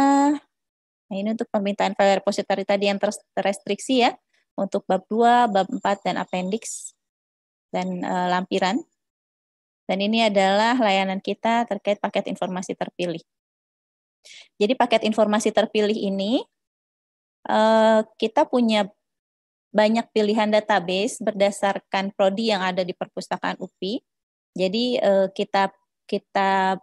Nah, ini untuk permintaan file repository tadi yang terrestriksi ya, untuk bab 2, bab 4, dan appendix, dan eh, lampiran. Dan ini adalah layanan kita terkait paket informasi terpilih. Jadi paket informasi terpilih ini eh, kita punya banyak pilihan database berdasarkan prodi yang ada di perpustakaan UPI. Jadi eh, kita kita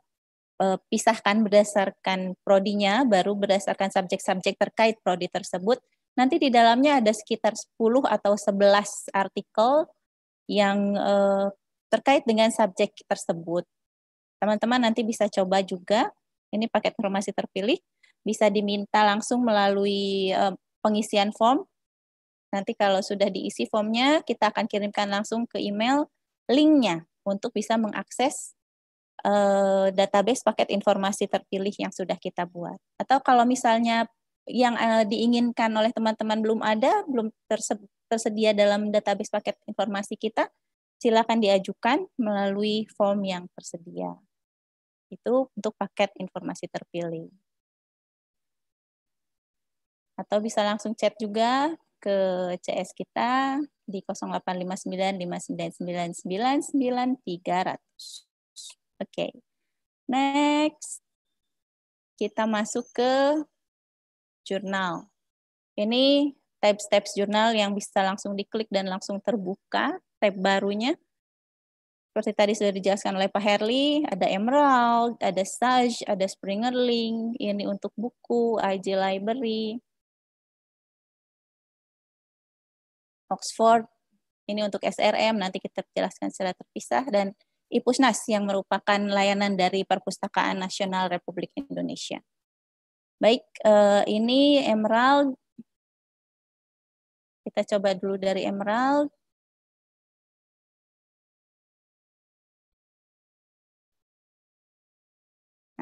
eh, pisahkan berdasarkan prodinya, baru berdasarkan subjek-subjek terkait prodi tersebut. Nanti di dalamnya ada sekitar 10 atau 11 artikel yang terkait dengan subjek tersebut. Teman-teman nanti bisa coba juga, ini paket informasi terpilih, bisa diminta langsung melalui eh, pengisian form. Nanti kalau sudah diisi formnya, kita akan kirimkan langsung ke email linknya untuk bisa mengakses eh, database paket informasi terpilih yang sudah kita buat. Atau kalau misalnya yang eh, diinginkan oleh teman-teman belum ada, belum tersedia dalam database paket informasi kita, silakan diajukan melalui form yang tersedia. Itu untuk paket informasi terpilih. Atau bisa langsung chat juga ke CS kita di 085959999300. Oke. Okay. Next. Kita masuk ke jurnal. Ini tab-tab jurnal yang bisa langsung diklik dan langsung terbuka tab barunya. Seperti tadi sudah dijelaskan oleh Pak Herli, ada Emerald, ada Sage, ada Springerling, ini untuk buku, IG Library, Oxford, ini untuk SRM, nanti kita jelaskan secara terpisah, dan IPUSNAS yang merupakan layanan dari Perpustakaan Nasional Republik Indonesia. Baik, eh, ini Emerald. Kita coba dulu dari Emerald.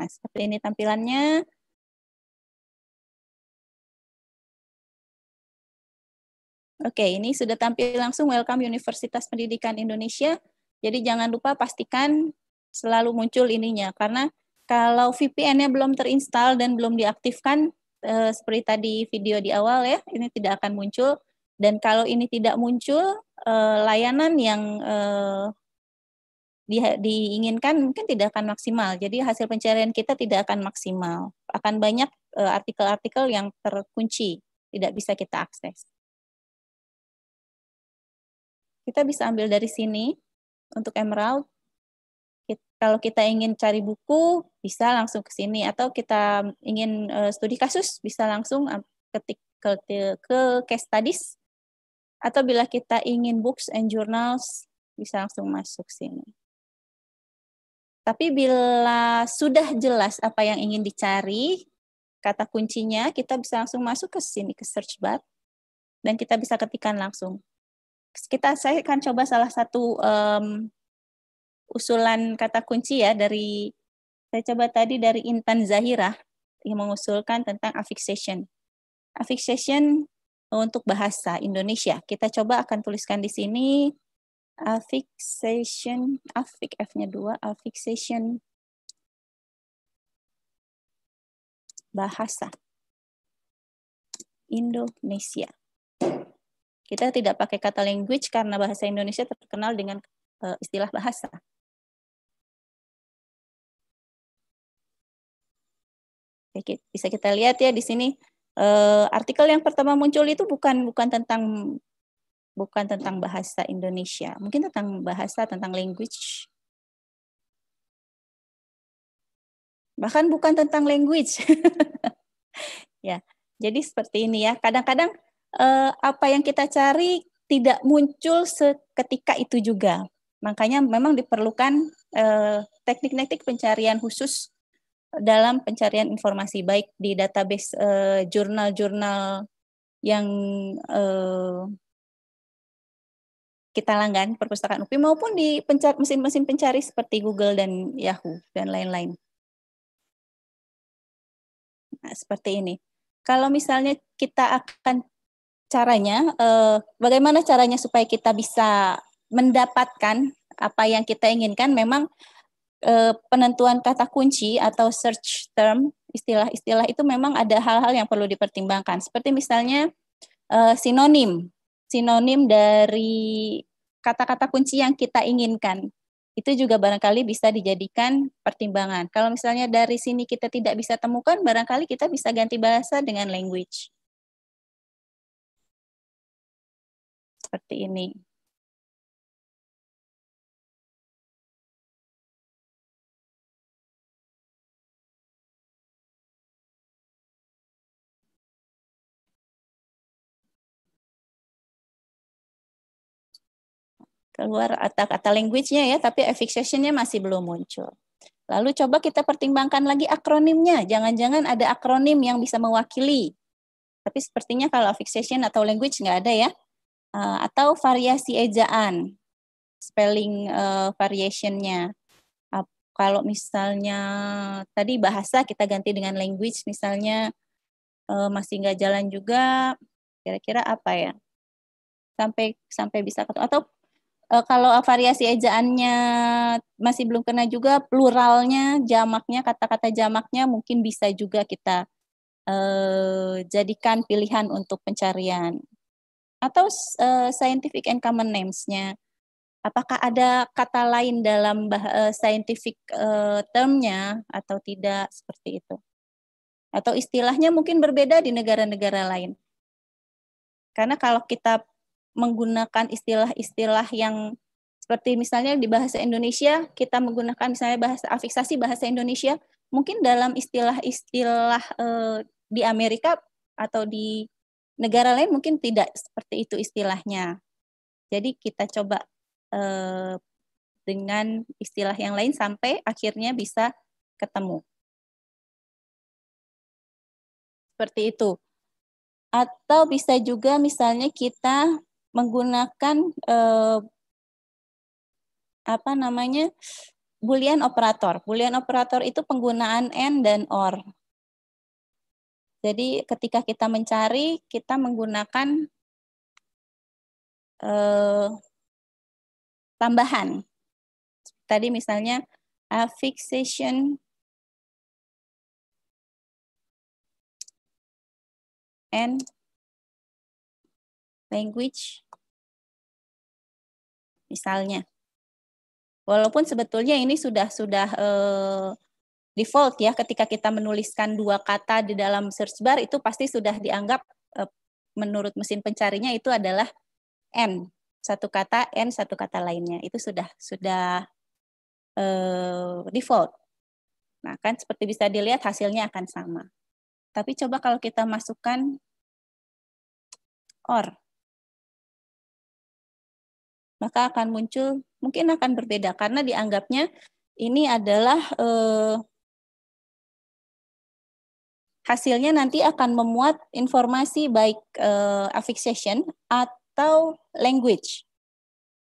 Nah, seperti ini tampilannya. Oke, ini sudah tampil langsung Welcome Universitas Pendidikan Indonesia. Jadi jangan lupa pastikan selalu muncul ininya karena kalau VPN-nya belum terinstall dan belum diaktifkan eh, seperti tadi video di awal ya, ini tidak akan muncul dan kalau ini tidak muncul eh, layanan yang eh, di, diinginkan mungkin tidak akan maksimal. Jadi hasil pencarian kita tidak akan maksimal. Akan banyak e, artikel-artikel uh, yang terkunci, tidak bisa kita akses. Kita bisa ambil dari sini untuk emerald. kalau kita ingin cari buku, bisa langsung ke sini. Atau kita ingin uh, studi kasus, bisa langsung ketik ke, ke case studies. Atau bila kita ingin books and journals, bisa langsung masuk sini. Tapi bila sudah jelas apa yang ingin dicari, kata kuncinya, kita bisa langsung masuk ke sini, ke search bar, dan kita bisa ketikkan langsung. Kita saya akan coba salah satu um, usulan kata kunci ya dari saya coba tadi dari Intan Zahira yang mengusulkan tentang affixation. Affixation untuk bahasa Indonesia. Kita coba akan tuliskan di sini affixation affix F-nya dua affixation bahasa Indonesia. Kita tidak pakai kata language karena bahasa Indonesia terkenal dengan eh, istilah bahasa. bisa kita lihat ya di sini eh, artikel yang pertama muncul itu bukan bukan tentang bukan tentang bahasa Indonesia, mungkin tentang bahasa tentang language. Bahkan bukan tentang language. [laughs] ya. Jadi seperti ini ya. Kadang-kadang eh, apa yang kita cari tidak muncul seketika itu juga. Makanya memang diperlukan eh, teknik-teknik eh, pencarian khusus dalam pencarian informasi baik di database eh, jurnal-jurnal eh, yang kita langgan perpustakaan UPI maupun di mesin mesin-mesin pencari seperti Google dan Yahoo dan lain-lain. Nah, seperti ini. Kalau misalnya kita akan caranya, eh, bagaimana caranya supaya kita bisa mendapatkan apa yang kita inginkan, memang eh, penentuan kata kunci atau search term, istilah-istilah itu memang ada hal-hal yang perlu dipertimbangkan. Seperti misalnya eh, sinonim, sinonim dari kata-kata kunci yang kita inginkan. Itu juga barangkali bisa dijadikan pertimbangan. Kalau misalnya dari sini kita tidak bisa temukan, barangkali kita bisa ganti bahasa dengan language. Seperti ini. keluar kata-kata language-nya ya, tapi affixation-nya masih belum muncul. Lalu coba kita pertimbangkan lagi akronimnya. Jangan-jangan ada akronim yang bisa mewakili. Tapi sepertinya kalau affixation atau language nggak ada ya. Eh, atau variasi ejaan, spelling uh, variation-nya. kalau misalnya tadi bahasa kita ganti dengan language, misalnya uh, masih nggak jalan juga, kira-kira apa ya? Sampai sampai bisa atau uh, kalau variasi ejaannya masih belum kena juga pluralnya jamaknya kata-kata jamaknya mungkin bisa juga kita uh, jadikan pilihan untuk pencarian atau uh, scientific and common namesnya apakah ada kata lain dalam bah scientific uh, termnya atau tidak seperti itu atau istilahnya mungkin berbeda di negara-negara lain karena kalau kita menggunakan istilah-istilah yang seperti misalnya di bahasa Indonesia kita menggunakan misalnya bahasa afiksasi bahasa Indonesia mungkin dalam istilah-istilah eh, di Amerika atau di negara lain mungkin tidak seperti itu istilahnya. Jadi kita coba eh, dengan istilah yang lain sampai akhirnya bisa ketemu. Seperti itu. Atau bisa juga misalnya kita menggunakan eh, apa namanya boolean operator. Boolean operator itu penggunaan and dan or. Jadi ketika kita mencari, kita menggunakan eh, tambahan. Tadi misalnya fixation and language misalnya. Walaupun sebetulnya ini sudah sudah uh, default ya ketika kita menuliskan dua kata di dalam search bar itu pasti sudah dianggap uh, menurut mesin pencarinya itu adalah n satu kata n satu kata lainnya itu sudah sudah uh, default. Nah kan seperti bisa dilihat hasilnya akan sama. Tapi coba kalau kita masukkan or maka akan muncul mungkin akan berbeda karena dianggapnya ini adalah eh, hasilnya nanti akan memuat informasi baik eh, affixation atau language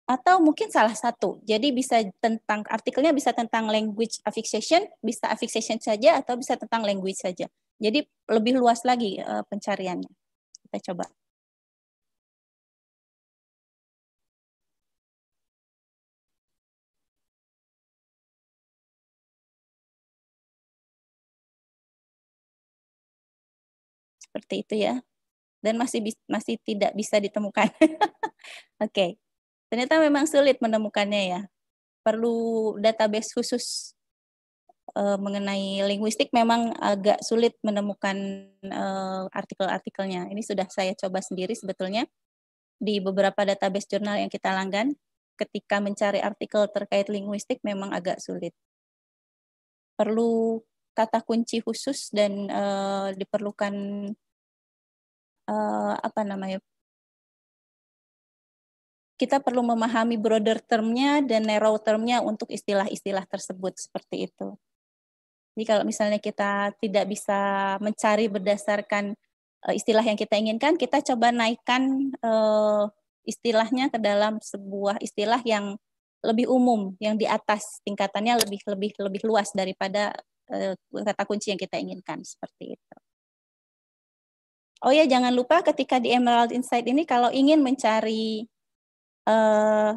atau mungkin salah satu. Jadi bisa tentang artikelnya bisa tentang language affixation, bisa affixation saja atau bisa tentang language saja. Jadi lebih luas lagi eh, pencariannya. Kita coba. seperti itu ya dan masih masih tidak bisa ditemukan. [laughs] Oke. okay. Ternyata memang sulit menemukannya ya. Perlu database khusus uh, mengenai linguistik memang agak sulit menemukan uh, artikel-artikelnya. Ini sudah saya coba sendiri sebetulnya di beberapa database jurnal yang kita langgan ketika mencari artikel terkait linguistik memang agak sulit. Perlu kata kunci khusus dan uh, diperlukan uh, apa namanya kita perlu memahami broader termnya dan narrow termnya untuk istilah-istilah tersebut seperti itu. Jadi kalau misalnya kita tidak bisa mencari berdasarkan eh, istilah yang kita inginkan, kita coba naikkan eh, istilahnya ke dalam sebuah istilah yang lebih umum, yang di atas tingkatannya lebih lebih lebih luas daripada kata kunci yang kita inginkan seperti itu. Oh ya, jangan lupa ketika di Emerald Insight ini kalau ingin mencari uh,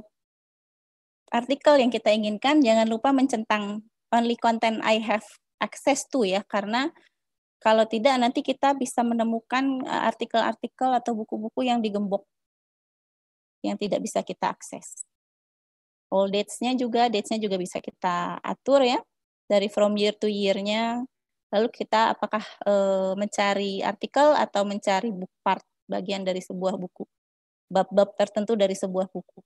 artikel yang kita inginkan, jangan lupa mencentang only content I have access to ya, karena kalau tidak nanti kita bisa menemukan eh, artikel-artikel atau buku-buku yang digembok yang tidak bisa kita akses. All dates-nya juga, dates-nya juga bisa kita atur ya. Dari from year to year-nya lalu kita apakah e, mencari artikel atau mencari book part bagian dari sebuah buku bab-bab tertentu dari sebuah buku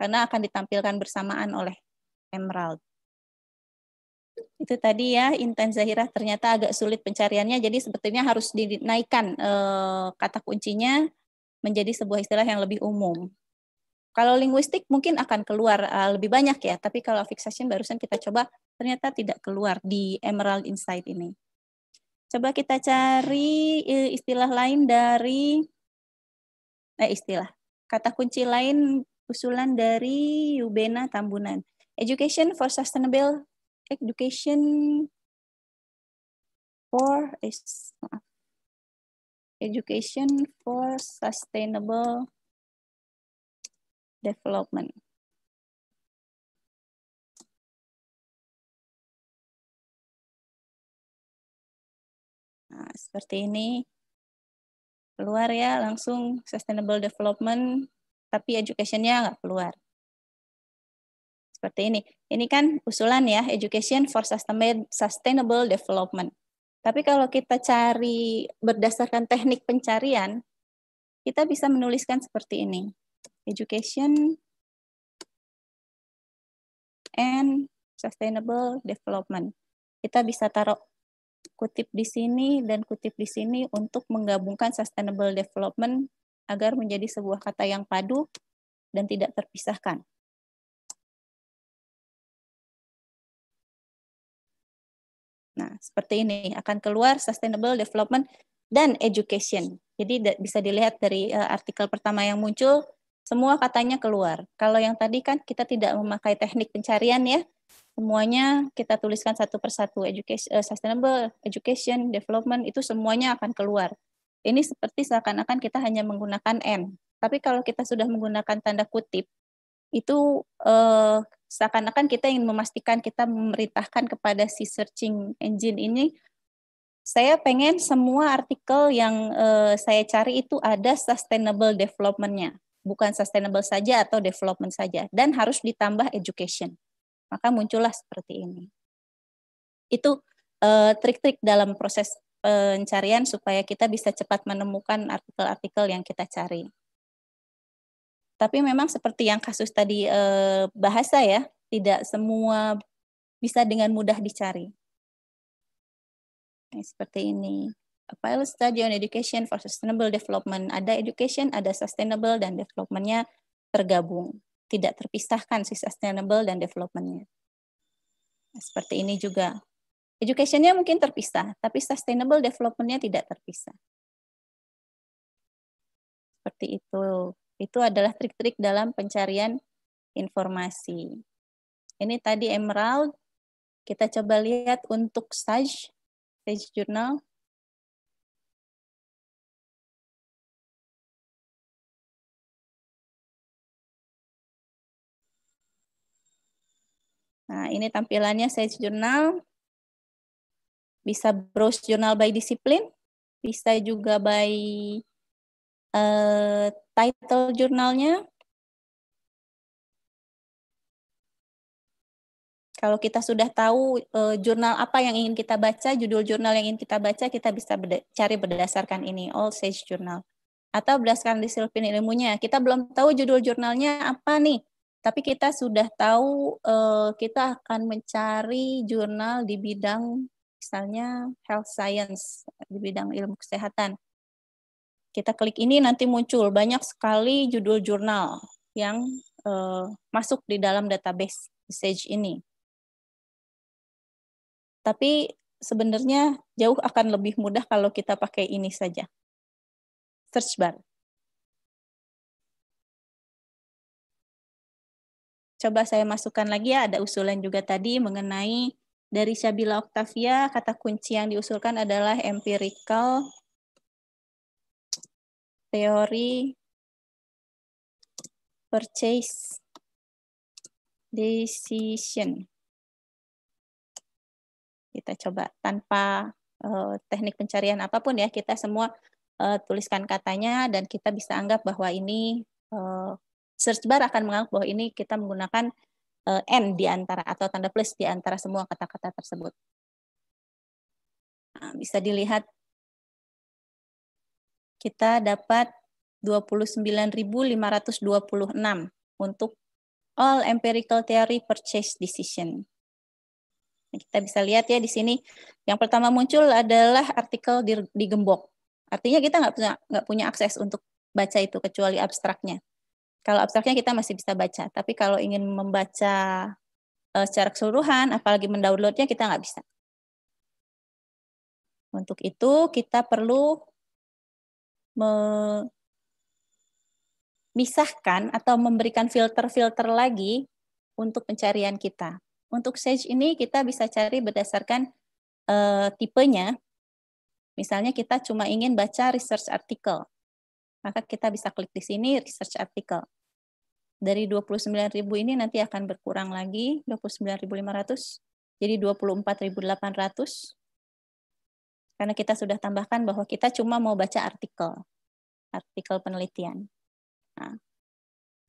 karena akan ditampilkan bersamaan oleh Emerald itu tadi ya Intan Zahira ternyata agak sulit pencariannya jadi sebetulnya harus dinaikkan e, kata kuncinya menjadi sebuah istilah yang lebih umum kalau linguistik mungkin akan keluar uh, lebih banyak ya, tapi kalau fixation barusan kita coba ternyata tidak keluar di Emerald Insight ini. Coba kita cari eh, istilah lain dari eh istilah kata kunci lain usulan dari Yubena Tambunan. Education for Sustainable Education for Education for Sustainable development. Nah, seperti ini. Keluar ya, langsung sustainable development, tapi education-nya nggak keluar. Seperti ini. Ini kan usulan ya, education for sustainable development. Tapi kalau kita cari berdasarkan teknik pencarian, kita bisa menuliskan seperti ini education, and sustainable development. Kita bisa taruh kutip di sini dan kutip di sini untuk menggabungkan sustainable development agar menjadi sebuah kata yang padu dan tidak terpisahkan. Nah, seperti ini akan keluar sustainable development dan education. Jadi bisa dilihat dari eh, artikel pertama yang muncul semua katanya keluar. Kalau yang tadi kan kita tidak memakai teknik pencarian ya, semuanya kita tuliskan satu persatu education, uh, eh, sustainable education development itu semuanya akan keluar. Ini seperti seakan-akan kita hanya menggunakan n. Tapi kalau kita sudah menggunakan tanda kutip, itu uh, seakan-akan kita ingin memastikan kita memerintahkan kepada si searching engine ini, saya pengen semua artikel yang uh, saya cari itu ada sustainable development-nya bukan sustainable saja atau development saja dan harus ditambah education. Maka muncullah seperti ini. Itu eh, trik-trik dalam proses pencarian supaya kita bisa cepat menemukan artikel-artikel yang kita cari. Tapi memang seperti yang kasus tadi uh, bahasa ya, tidak semua bisa dengan mudah dicari. Nah, seperti ini a pilot study on education for sustainable development. Ada education, ada sustainable, dan developmentnya tergabung. Tidak terpisahkan si sustainable dan developmentnya. Nah, seperti ini juga. Educationnya mungkin terpisah, tapi sustainable developmentnya tidak terpisah. Seperti itu. Itu adalah trik-trik dalam pencarian informasi. Ini tadi emerald. Kita coba lihat untuk stage, stage journal Nah, ini tampilannya Sage Journal. Bisa browse jurnal by disiplin, bisa juga by uh, title jurnalnya. Kalau kita sudah tahu uh, eh, jurnal apa yang ingin kita baca, judul jurnal yang ingin kita baca, kita bisa berda cari berdasarkan ini, All Sage Journal. Atau berdasarkan disiplin ilmunya. Kita belum tahu judul jurnalnya apa nih tapi kita sudah tahu uh, kita akan mencari jurnal di bidang misalnya health science di bidang ilmu kesehatan. Kita klik ini nanti muncul banyak sekali judul jurnal yang uh, masuk di dalam database Sage ini. Tapi sebenarnya jauh akan lebih mudah kalau kita pakai ini saja. Search bar. coba saya masukkan lagi ya ada usulan juga tadi mengenai dari Syabila Octavia kata kunci yang diusulkan adalah empirical teori purchase decision. Kita coba tanpa uh, teknik pencarian apapun ya, kita semua uh, tuliskan katanya dan kita bisa anggap bahwa ini uh, search bar akan menganggap bahwa ini kita menggunakan eh, n di antara atau tanda plus di antara semua kata-kata tersebut. Nah, bisa dilihat kita dapat 29.526 untuk all empirical theory purchase decision. Nah, kita bisa lihat ya di sini yang pertama muncul adalah artikel di, gembok. Artinya kita nggak punya nggak punya akses untuk baca itu kecuali abstraknya. Kalau abstraknya kita masih bisa baca, tapi kalau ingin membaca uh, secara keseluruhan, apalagi mendownloadnya kita nggak bisa. Untuk itu kita perlu memisahkan atau memberikan filter-filter lagi untuk pencarian kita. Untuk Sage ini kita bisa cari berdasarkan uh, tipenya. Misalnya kita cuma ingin baca research artikel maka kita bisa klik di sini research artikel. Dari 29.000 ini nanti akan berkurang lagi 29.500 jadi 24.800 karena kita sudah tambahkan bahwa kita cuma mau baca artikel, artikel penelitian. Nah,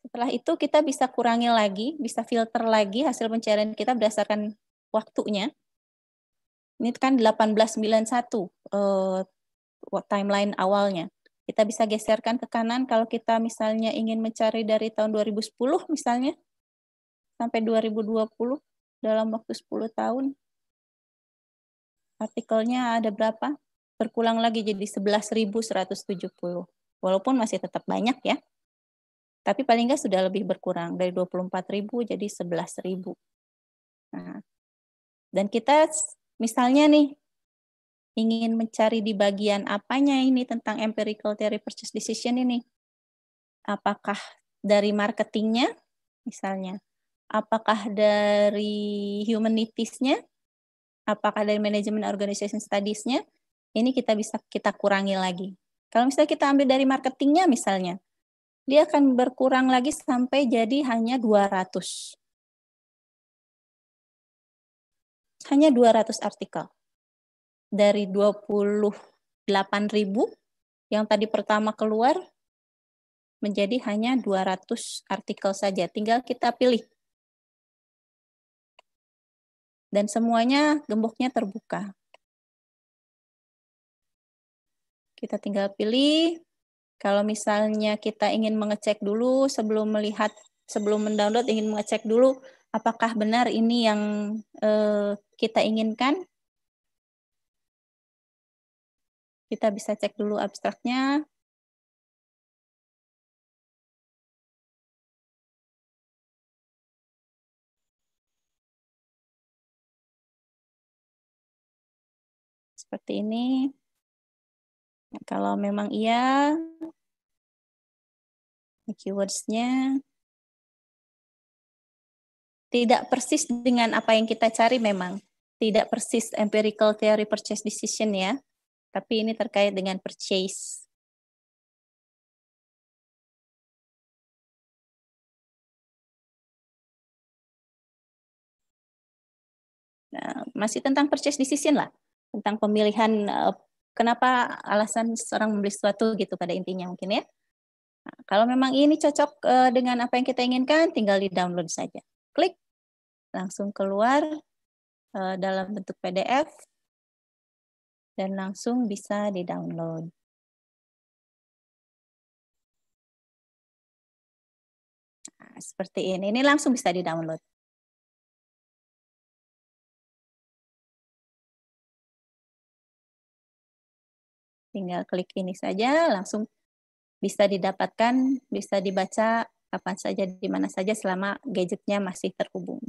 setelah itu kita bisa kurangi lagi, bisa filter lagi hasil pencarian kita berdasarkan waktunya. Ini kan 1891 eh, timeline awalnya. Kita bisa geserkan ke kanan kalau kita misalnya ingin mencari dari tahun 2010 misalnya sampai 2020 dalam waktu 10 tahun. Artikelnya ada berapa? Berkurang lagi jadi 11.170. Walaupun masih tetap banyak ya. Tapi paling nggak sudah lebih berkurang dari 24.000 jadi 11.000. Nah, dan kita misalnya nih ingin mencari di bagian apanya ini tentang empirical theory purchase decision ini? Apakah dari marketingnya misalnya? Apakah dari humanitiesnya? Apakah dari management organization studiesnya? Ini kita bisa kita kurangi lagi. Kalau misalnya kita ambil dari marketingnya misalnya, dia akan berkurang lagi sampai jadi hanya 200. Hanya 200 artikel dari 28.000 yang tadi pertama keluar menjadi hanya 200 artikel saja. Tinggal kita pilih. Dan semuanya gemboknya terbuka. Kita tinggal pilih. Kalau misalnya kita ingin mengecek dulu sebelum melihat, sebelum mendownload ingin mengecek dulu apakah benar ini yang eh, kita inginkan, Kita bisa cek dulu abstraknya. Seperti ini. Nah, kalau memang iya, nah, keywordsnya tidak persis dengan apa yang kita cari memang. Tidak persis empirical theory purchase decision ya tapi ini terkait dengan purchase. Nah, masih tentang purchase decision lah, tentang pemilihan eh, kenapa alasan seorang membeli sesuatu gitu pada intinya mungkin ya. Nah, kalau memang ini cocok eh, dengan apa yang kita inginkan, tinggal di download saja. Klik, langsung keluar eh, dalam bentuk PDF dan langsung bisa di-download. Nah, seperti ini, ini langsung bisa di-download. Tinggal klik ini saja, langsung bisa didapatkan, bisa dibaca kapan saja, di mana saja selama gadgetnya masih terhubung.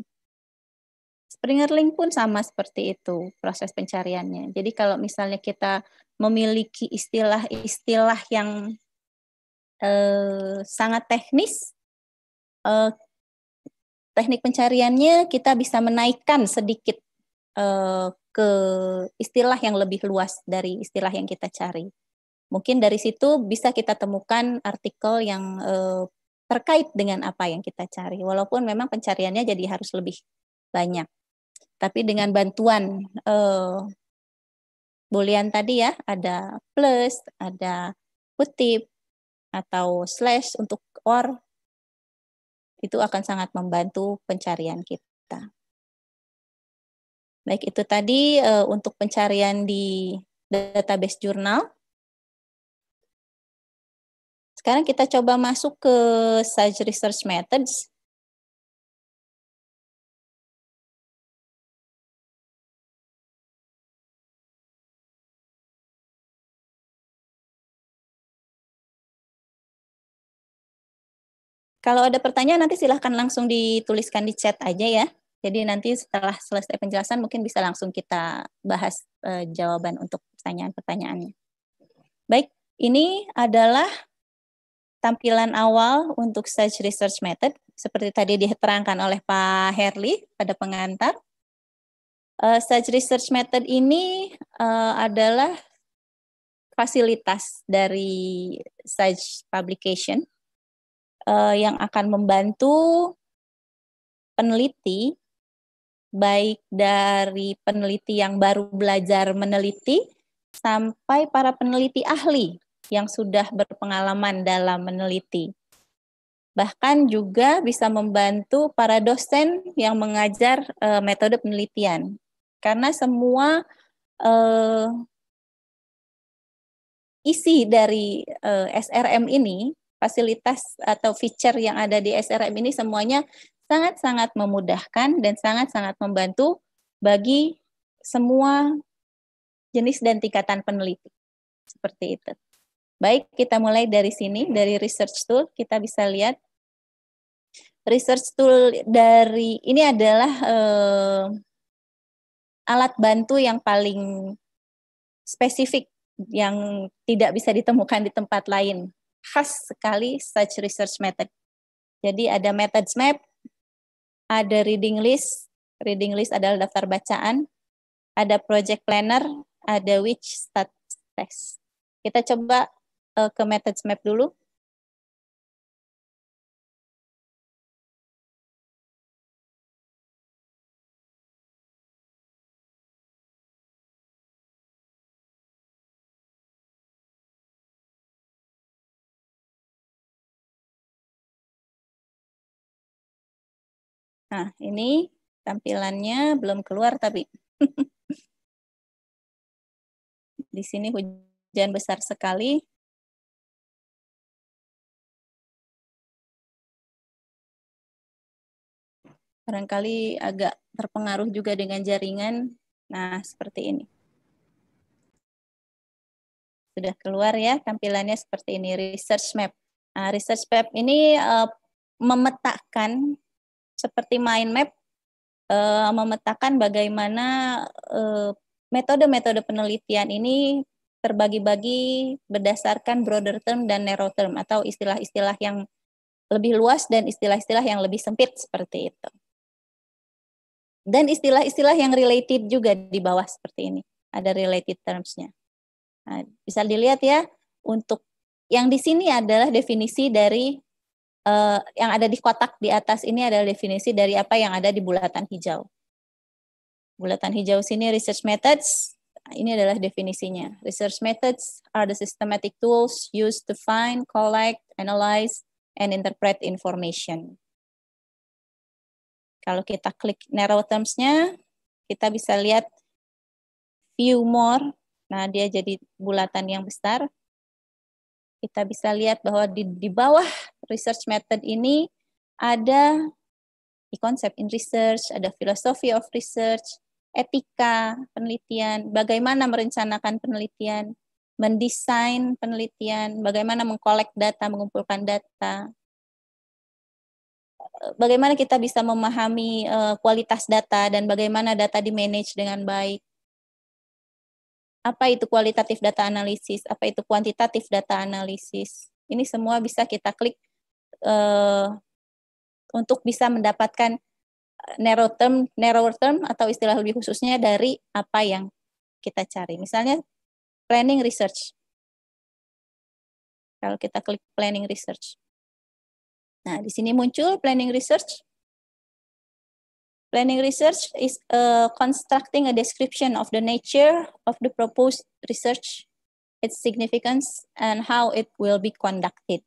Springerling pun sama seperti itu proses pencariannya. Jadi kalau misalnya kita memiliki istilah-istilah yang eh, sangat teknis, eh, teknik pencariannya kita bisa menaikkan sedikit eh, ke istilah yang lebih luas dari istilah yang kita cari. Mungkin dari situ bisa kita temukan artikel yang eh, terkait dengan apa yang kita cari, walaupun memang pencariannya jadi harus lebih banyak. Tapi dengan bantuan uh, eh, boolean tadi ya, ada plus, ada kutip, atau slash untuk or, itu akan sangat membantu pencarian kita. Baik, itu tadi uh, untuk pencarian di database jurnal. Sekarang kita coba masuk ke Search Research Methods. Kalau ada pertanyaan nanti silahkan langsung dituliskan di chat aja ya. Jadi nanti setelah selesai penjelasan mungkin bisa langsung kita bahas e, jawaban untuk pertanyaan-pertanyaannya. Baik, ini adalah tampilan awal untuk search research method seperti tadi diterangkan oleh Pak Herli pada pengantar. E, search research method ini e, adalah fasilitas dari search publication uh, yang akan membantu peneliti baik dari peneliti yang baru belajar meneliti sampai para peneliti ahli yang sudah berpengalaman dalam meneliti. Bahkan juga bisa membantu para dosen yang mengajar e, metode penelitian. Karena semua e, isi dari e, SRM ini fasilitas atau feature yang ada di SRM ini semuanya sangat-sangat memudahkan dan sangat-sangat membantu bagi semua jenis dan tingkatan peneliti. Seperti itu. Baik, kita mulai dari sini, dari research tool. Kita bisa lihat research tool dari ini adalah eh, alat bantu yang paling spesifik yang tidak bisa ditemukan di tempat lain khas sekali such research method. Jadi ada methods map, ada reading list, reading list adalah daftar bacaan, ada project planner, ada which stat test. Kita coba uh, ke methods map dulu. Nah, ini tampilannya belum keluar tapi. [laughs] Di sini hujan besar sekali. Barangkali agak terpengaruh juga dengan jaringan. Nah, seperti ini. Sudah keluar ya tampilannya seperti ini, research map. Nah, research map ini uh, eh, memetakan seperti mind map uh, memetakan bagaimana eh, metode-metode uh, penelitian ini terbagi-bagi berdasarkan broader term dan narrow term atau istilah-istilah yang lebih luas dan istilah-istilah yang lebih sempit seperti itu. Dan istilah-istilah yang related juga di bawah seperti ini. Ada related terms-nya. Nah, bisa dilihat ya, untuk yang di sini adalah definisi dari Eh, yang ada di kotak di atas ini adalah definisi dari apa yang ada di bulatan hijau. Bulatan hijau sini research methods, nah, ini adalah definisinya. Research methods are the systematic tools used to find, collect, analyze, and interpret information. Kalau kita klik narrow terms-nya, kita bisa lihat view more. Nah, dia jadi bulatan yang besar kita bisa lihat bahwa di, di bawah research method ini ada di concept in research, ada philosophy of research, etika penelitian, bagaimana merencanakan penelitian, mendesain penelitian, bagaimana mengkolek data, mengumpulkan data, eh, bagaimana kita bisa memahami uh, kualitas data dan bagaimana data di manage dengan baik apa itu kualitatif data analisis, apa itu kuantitatif data analisis. Ini semua bisa kita klik uh, untuk bisa mendapatkan eh, narrow term, narrow term atau istilah lebih khususnya dari apa yang kita cari. Misalnya planning research. Kalau kita klik planning research. Nah, di sini muncul planning research. Planning research is uh, constructing a description of the nature of the proposed research, its significance, and how it will be conducted.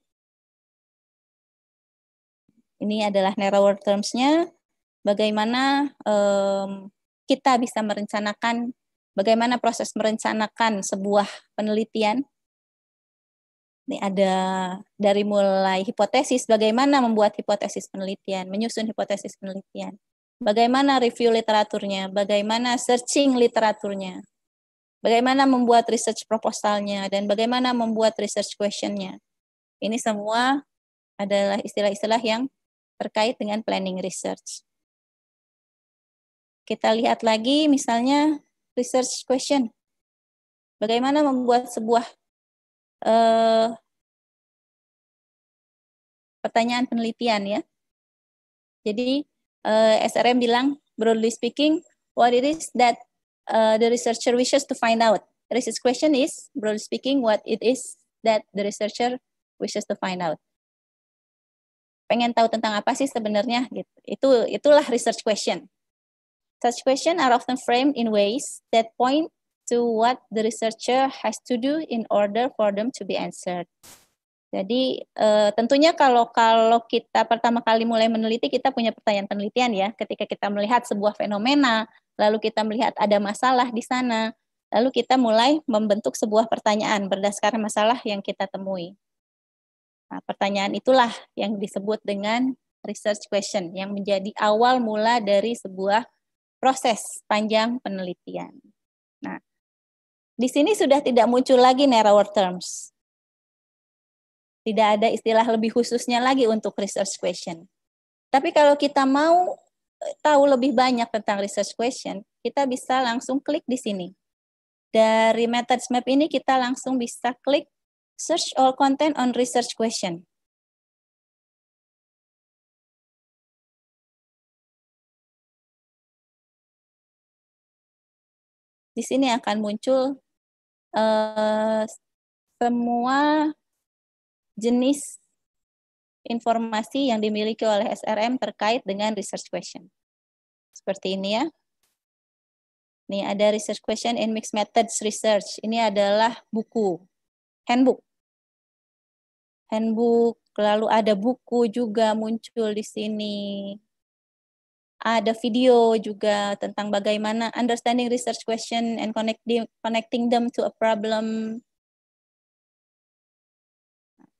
Ini adalah narrower terms-nya, bagaimana um, kita bisa merencanakan, bagaimana proses merencanakan sebuah penelitian. Ini ada dari mulai hipotesis, bagaimana membuat hipotesis penelitian, menyusun hipotesis penelitian, Bagaimana review literaturnya? Bagaimana searching literaturnya? Bagaimana membuat research proposalnya dan bagaimana membuat research questionnya? Ini semua adalah istilah-istilah yang terkait dengan planning research. Kita lihat lagi misalnya research question. Bagaimana membuat sebuah uh, pertanyaan penelitian ya. Jadi uh, eh, SRM bilang broadly speaking what it is that uh, the researcher wishes to find out. Research question is broadly speaking what it is that the researcher wishes to find out. Pengen tahu tentang apa sih sebenarnya gitu. Itu itulah research question. Such questions are often framed in ways that point to what the researcher has to do in order for them to be answered. Jadi eh, tentunya kalau kalau kita pertama kali mulai meneliti kita punya pertanyaan penelitian ya. Ketika kita melihat sebuah fenomena, lalu kita melihat ada masalah di sana, lalu kita mulai membentuk sebuah pertanyaan berdasarkan masalah yang kita temui. Nah, pertanyaan itulah yang disebut dengan research question yang menjadi awal mula dari sebuah proses panjang penelitian. Nah, di sini sudah tidak muncul lagi narrower terms tidak ada istilah lebih khususnya lagi untuk research question. Tapi kalau kita mau eh, tahu lebih banyak tentang research question, kita bisa langsung klik di sini. Dari methods map ini kita langsung bisa klik search all content on research question. Di sini akan muncul uh, semua jenis informasi yang dimiliki oleh SRM terkait dengan research question. Seperti ini ya. Ini ada research question in mixed methods research. Ini adalah buku, handbook. Handbook, lalu ada buku juga muncul di sini. Ada video juga tentang bagaimana understanding research question and connecting, connecting them to a problem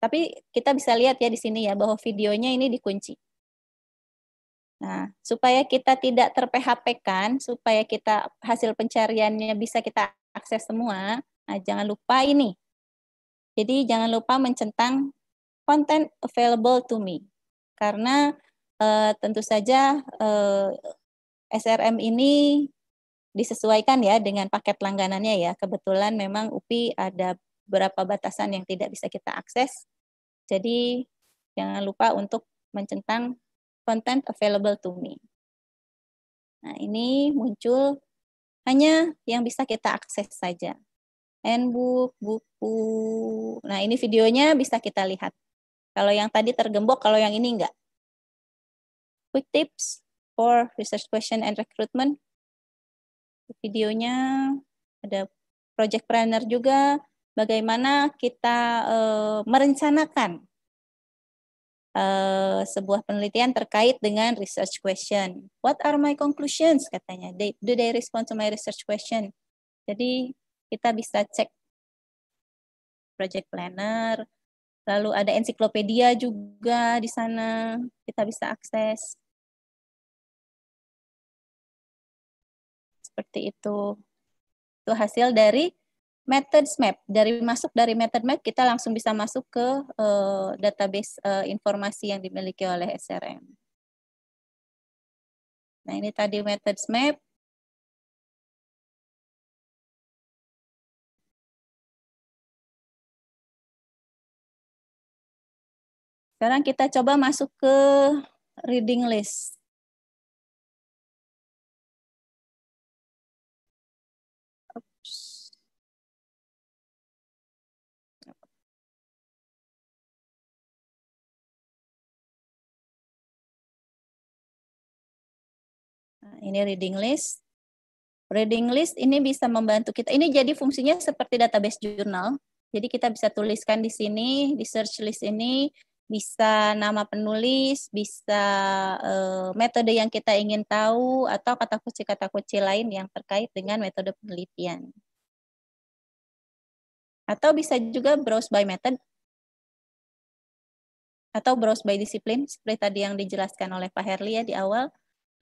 tapi kita bisa lihat ya di sini ya bahwa videonya ini dikunci. Nah, supaya kita tidak ter-PHP-kan, supaya kita hasil pencariannya bisa kita akses semua, nah jangan lupa ini. Jadi jangan lupa mencentang content available to me. Karena eh, tentu saja eh, SRM ini disesuaikan ya dengan paket langganannya ya. Kebetulan memang UPI ada beberapa batasan yang tidak bisa kita akses. Jadi jangan lupa untuk mencentang content available to me. Nah, ini muncul hanya yang bisa kita akses saja. Handbook, buku. Nah, ini videonya bisa kita lihat. Kalau yang tadi tergembok, kalau yang ini enggak. Quick tips for research question and recruitment. Videonya ada project planner juga, bagaimana kita e, merencanakan e, sebuah penelitian terkait dengan research question. What are my conclusions? Katanya, they, do they respond to my research question? Jadi kita bisa cek project planner, lalu ada ensiklopedia juga di sana kita bisa akses. Seperti itu. Itu hasil dari methods map dari masuk dari method map kita langsung bisa masuk ke uh, database uh, informasi yang dimiliki oleh SRM. Nah ini tadi methods map. Sekarang kita coba masuk ke reading list. Ini reading list. Reading list ini bisa membantu kita. Ini jadi fungsinya seperti database jurnal. Jadi kita bisa tuliskan di sini, di search list ini, bisa nama penulis, bisa uh, metode yang kita ingin tahu, atau kata kunci-kata kunci lain yang terkait dengan metode penelitian. Atau bisa juga browse by method, atau browse by discipline, seperti tadi yang dijelaskan oleh Pak Herli ya di awal.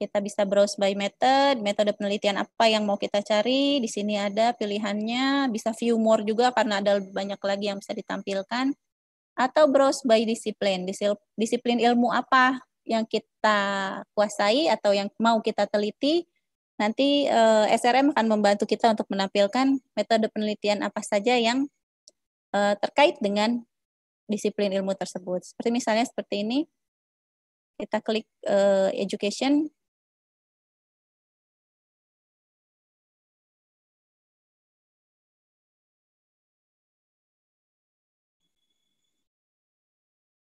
Kita bisa browse by method, metode penelitian apa yang mau kita cari. Di sini ada pilihannya, bisa view more juga karena ada banyak lagi yang bisa ditampilkan. Atau browse by discipline, disiplin ilmu apa yang kita kuasai atau yang mau kita teliti. Nanti eh, SRM akan membantu kita untuk menampilkan metode penelitian apa saja yang eh, terkait dengan disiplin ilmu tersebut. Seperti misalnya seperti ini, kita klik uh, education,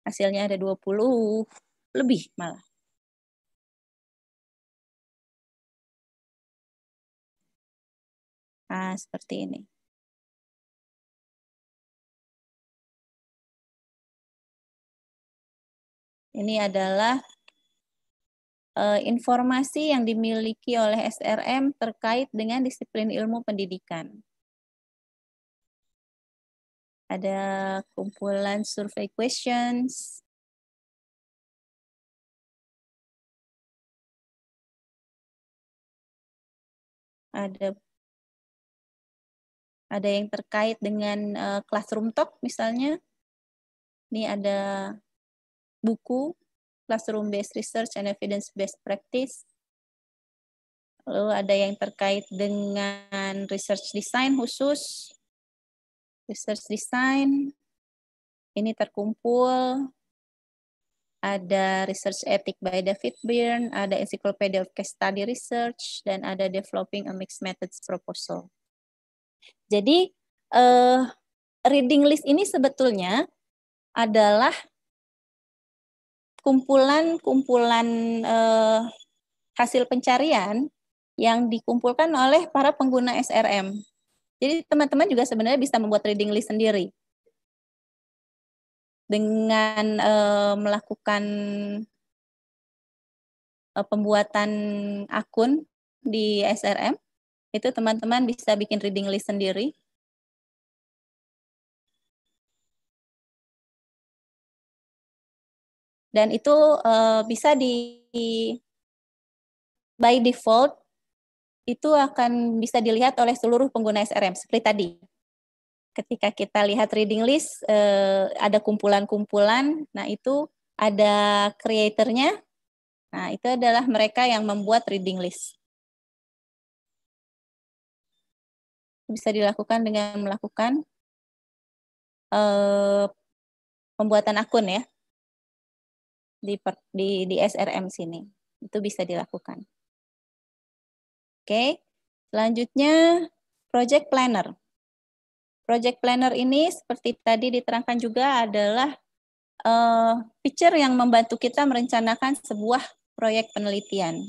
hasilnya ada 20 lebih malah. Nah, seperti ini. Ini adalah uh, informasi yang dimiliki oleh SRM terkait dengan disiplin ilmu pendidikan ada kumpulan survei questions, ada ada yang terkait dengan uh, classroom talk misalnya. Ini ada buku classroom based research and evidence based practice. Lalu ada yang terkait dengan research design khusus research design, ini terkumpul, ada Research Ethic by David Byrne, ada Encyclopedia of Case Study Research, dan ada Developing a Mixed Methods Proposal. Jadi, uh, reading list ini sebetulnya adalah kumpulan-kumpulan uh, hasil pencarian yang dikumpulkan oleh para pengguna SRM. Jadi teman-teman juga sebenarnya bisa membuat reading list sendiri dengan e, melakukan e, pembuatan akun di SRM itu teman-teman bisa bikin reading list sendiri dan itu uh, bisa di, di by default itu akan bisa dilihat oleh seluruh pengguna SRM seperti tadi. Ketika kita lihat reading list eh, ada kumpulan-kumpulan, nah itu ada creatornya. Nah, itu adalah mereka yang membuat reading list. Bisa dilakukan dengan melakukan eh, pembuatan akun ya di, di di SRM sini. Itu bisa dilakukan. Oke. Selanjutnya project planner. Project planner ini seperti tadi diterangkan juga adalah uh, feature yang membantu kita merencanakan sebuah proyek penelitian.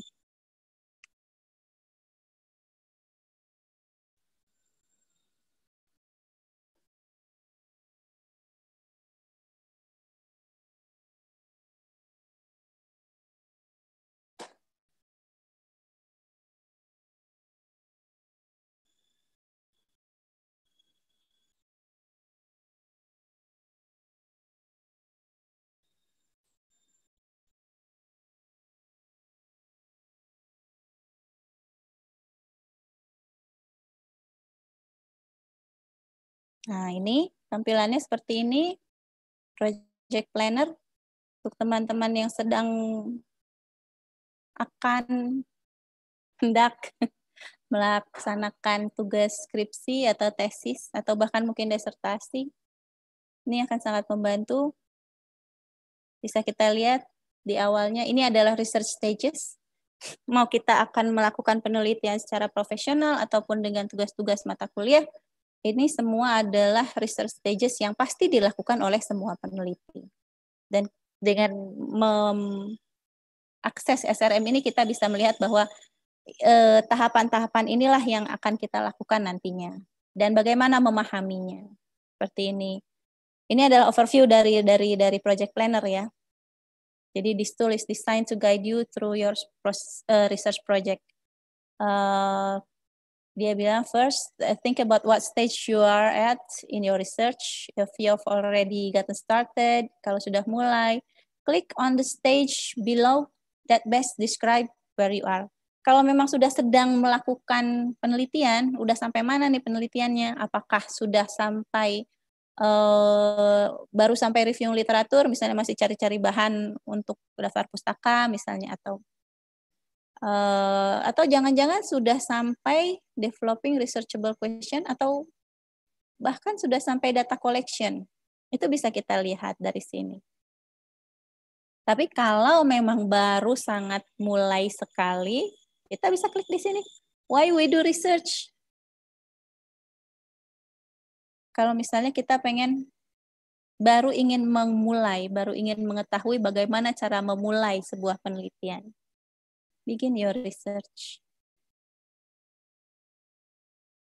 Nah, ini tampilannya seperti ini. Project planner untuk teman-teman yang sedang akan hendak [laughs] melaksanakan tugas skripsi atau tesis atau bahkan mungkin desertasi. Ini akan sangat membantu. Bisa kita lihat di awalnya ini adalah research stages. Mau kita akan melakukan penelitian secara profesional ataupun dengan tugas-tugas mata kuliah, ini semua adalah research stages yang pasti dilakukan oleh semua peneliti. Dan dengan mengakses SRM ini kita bisa melihat bahwa tahapan eh, tahapan-tahapan inilah yang akan kita lakukan nantinya dan bagaimana memahaminya. Seperti ini. Ini adalah overview dari dari dari project planner ya. Jadi this tool is designed to guide you through your eh, research project. Uh, dia bilang first uh, think about what stage you are at in your research. If you have already gotten started, kalau sudah mulai, click on the stage below that best describe where you are. Kalau memang sudah sedang melakukan penelitian, udah sampai mana nih penelitiannya? Apakah sudah sampai Uh, baru sampai review literatur, misalnya masih cari-cari bahan untuk daftar pustaka misalnya atau Eh, atau jangan-jangan sudah sampai developing researchable question atau bahkan sudah sampai data collection. Itu bisa kita lihat dari sini. Tapi kalau memang baru sangat mulai sekali, kita bisa klik di sini. Why we do research? Kalau misalnya kita pengen baru ingin memulai, baru ingin mengetahui bagaimana cara memulai sebuah penelitian begin your research.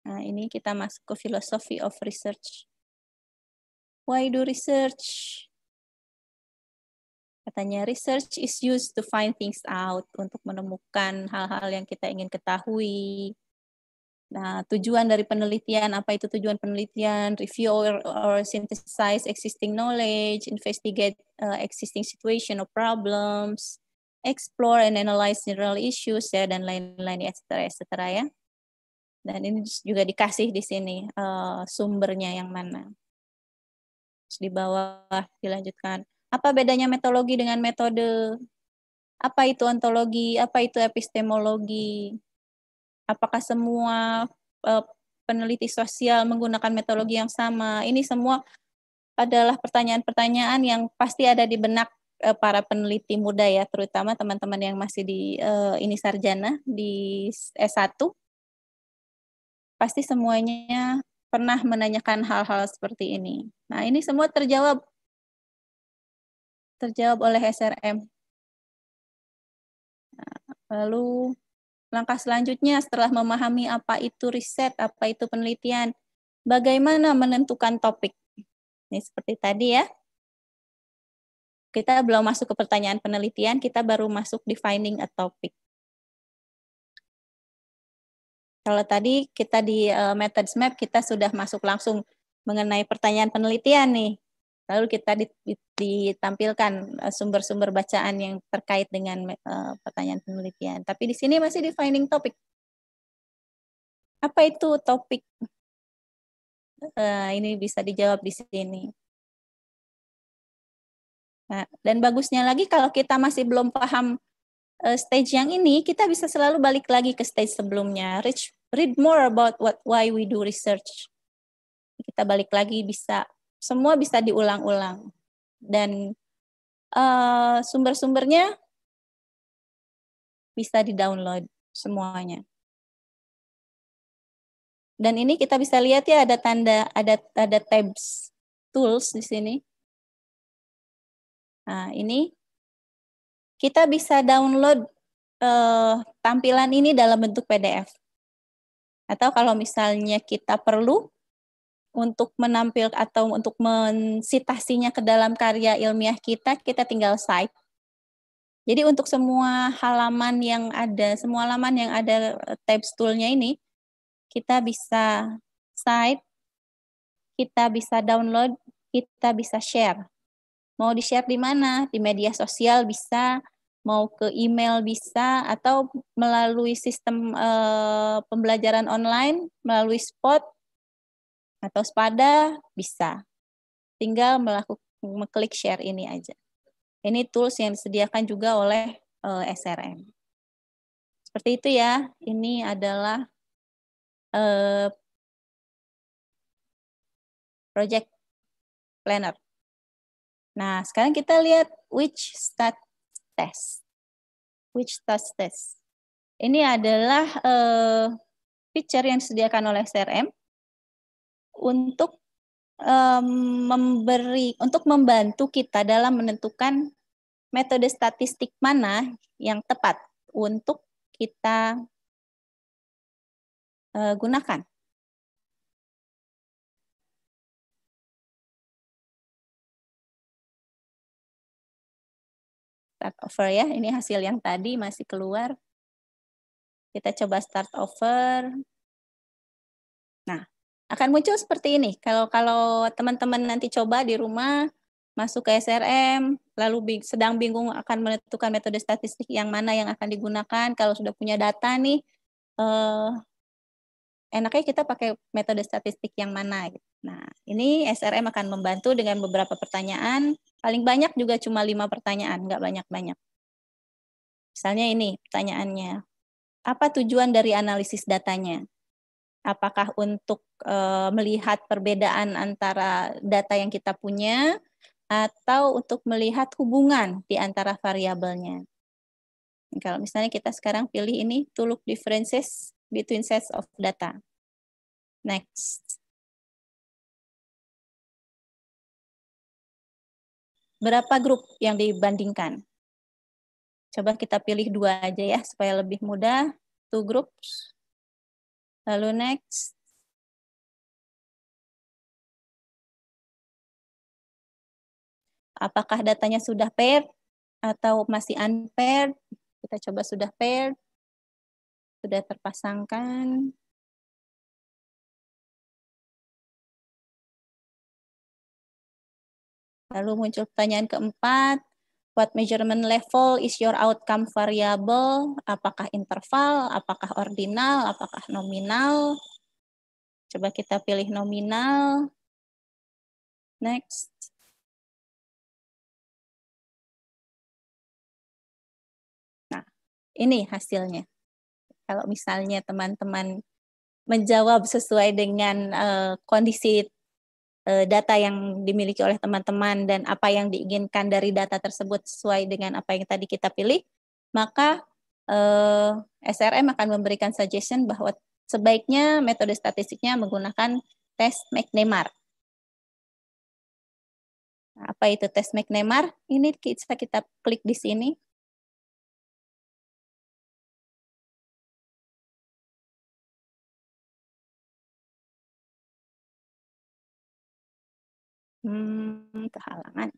Nah, ini kita masuk ke philosophy of research. Why do research? Katanya research is used to find things out untuk menemukan hal-hal yang kita ingin ketahui. Nah, tujuan dari penelitian apa itu tujuan penelitian? Review or, or synthesize existing knowledge, investigate uh, existing situation or problems explore and analyze general issues ya dan lain-lain etc etc ya dan ini juga dikasih di sini uh, sumbernya yang mana terus di bawah dilanjutkan apa bedanya metodologi dengan metode apa itu ontologi apa itu epistemologi apakah semua uh, peneliti sosial menggunakan metodologi yang sama ini semua adalah pertanyaan-pertanyaan yang pasti ada di benak Eh, para peneliti muda ya, terutama teman-teman yang masih di uh, ini sarjana di S1 pasti semuanya pernah menanyakan hal-hal seperti ini. Nah, ini semua terjawab terjawab oleh SRM. Nah, lalu langkah selanjutnya setelah memahami apa itu riset, apa itu penelitian, bagaimana menentukan topik. Ini seperti tadi ya. Kita belum masuk ke pertanyaan penelitian, kita baru masuk defining a topic. Kalau tadi kita di uh, methods map kita sudah masuk langsung mengenai pertanyaan penelitian nih. Lalu kita ditampilkan eh, sumber-sumber bacaan yang terkait dengan eh, pertanyaan penelitian. Tapi di sini masih defining topic. Apa itu topik? ini bisa dijawab di sini. Nah, dan bagusnya lagi kalau kita masih belum paham uh, stage yang ini, kita bisa selalu balik lagi ke stage sebelumnya. Read, read more about what why we do research. Kita balik lagi bisa semua bisa diulang-ulang dan uh, sumber-sumbernya bisa di-download semuanya. Dan ini kita bisa lihat ya ada tanda ada ada tabs tools di sini Nah, ini kita bisa download eh, tampilan ini dalam bentuk PDF. Atau kalau misalnya kita perlu untuk menampil atau untuk mensitasinya ke dalam karya ilmiah kita, kita tinggal cite. Jadi untuk semua halaman yang ada, semua halaman yang ada eh, tabs toolnya ini, kita bisa cite, kita bisa download, kita bisa share. Mau di-share di mana? Di media sosial bisa, mau ke email bisa, atau melalui sistem uh, pembelajaran online, melalui spot atau spada bisa. Tinggal melakukan mengklik share ini aja. Ini tools yang disediakan juga oleh uh, eh, SRM. Seperti itu ya. Ini adalah uh, project planner. Nah, sekarang kita lihat which stat test. Which stat test. Ini adalah uh, feature yang disediakan oleh CRM untuk um, memberi untuk membantu kita dalam menentukan metode statistik mana yang tepat untuk kita uh, gunakan. start over ya. Ini hasil yang tadi masih keluar. Kita coba start over. Nah, akan muncul seperti ini. Kalau kalau teman-teman nanti coba di rumah masuk ke SRM, lalu bing, sedang bingung akan menentukan metode statistik yang mana yang akan digunakan. Kalau sudah punya data nih, eh, enaknya kita pakai metode statistik yang mana. Gitu. Nah, ini SRM akan membantu dengan beberapa pertanyaan. Paling banyak juga cuma lima pertanyaan, nggak banyak-banyak. Misalnya ini pertanyaannya, apa tujuan dari analisis datanya? Apakah untuk eh, melihat perbedaan antara data yang kita punya atau untuk melihat hubungan di antara variabelnya? Kalau misalnya kita sekarang pilih ini to look differences between sets of data. Next. Berapa grup yang dibandingkan? Coba kita pilih dua aja ya, supaya lebih mudah. Two groups. Lalu next. Apakah datanya sudah paired atau masih unpaired? Kita coba sudah paired. Sudah terpasangkan. Lalu muncul pertanyaan keempat, what measurement level is your outcome variable? Apakah interval, apakah ordinal, apakah nominal? Coba kita pilih nominal. Next. Nah, ini hasilnya. Kalau misalnya teman-teman menjawab sesuai dengan uh, kondisi Eh, data yang dimiliki oleh teman-teman dan apa yang diinginkan dari data tersebut sesuai dengan apa yang tadi kita pilih, maka eh, SRM akan memberikan suggestion bahwa sebaiknya metode statistiknya menggunakan tes McNamara. Apa itu tes McNamara? Ini kita, kita klik di sini. Hmm, kehalangan.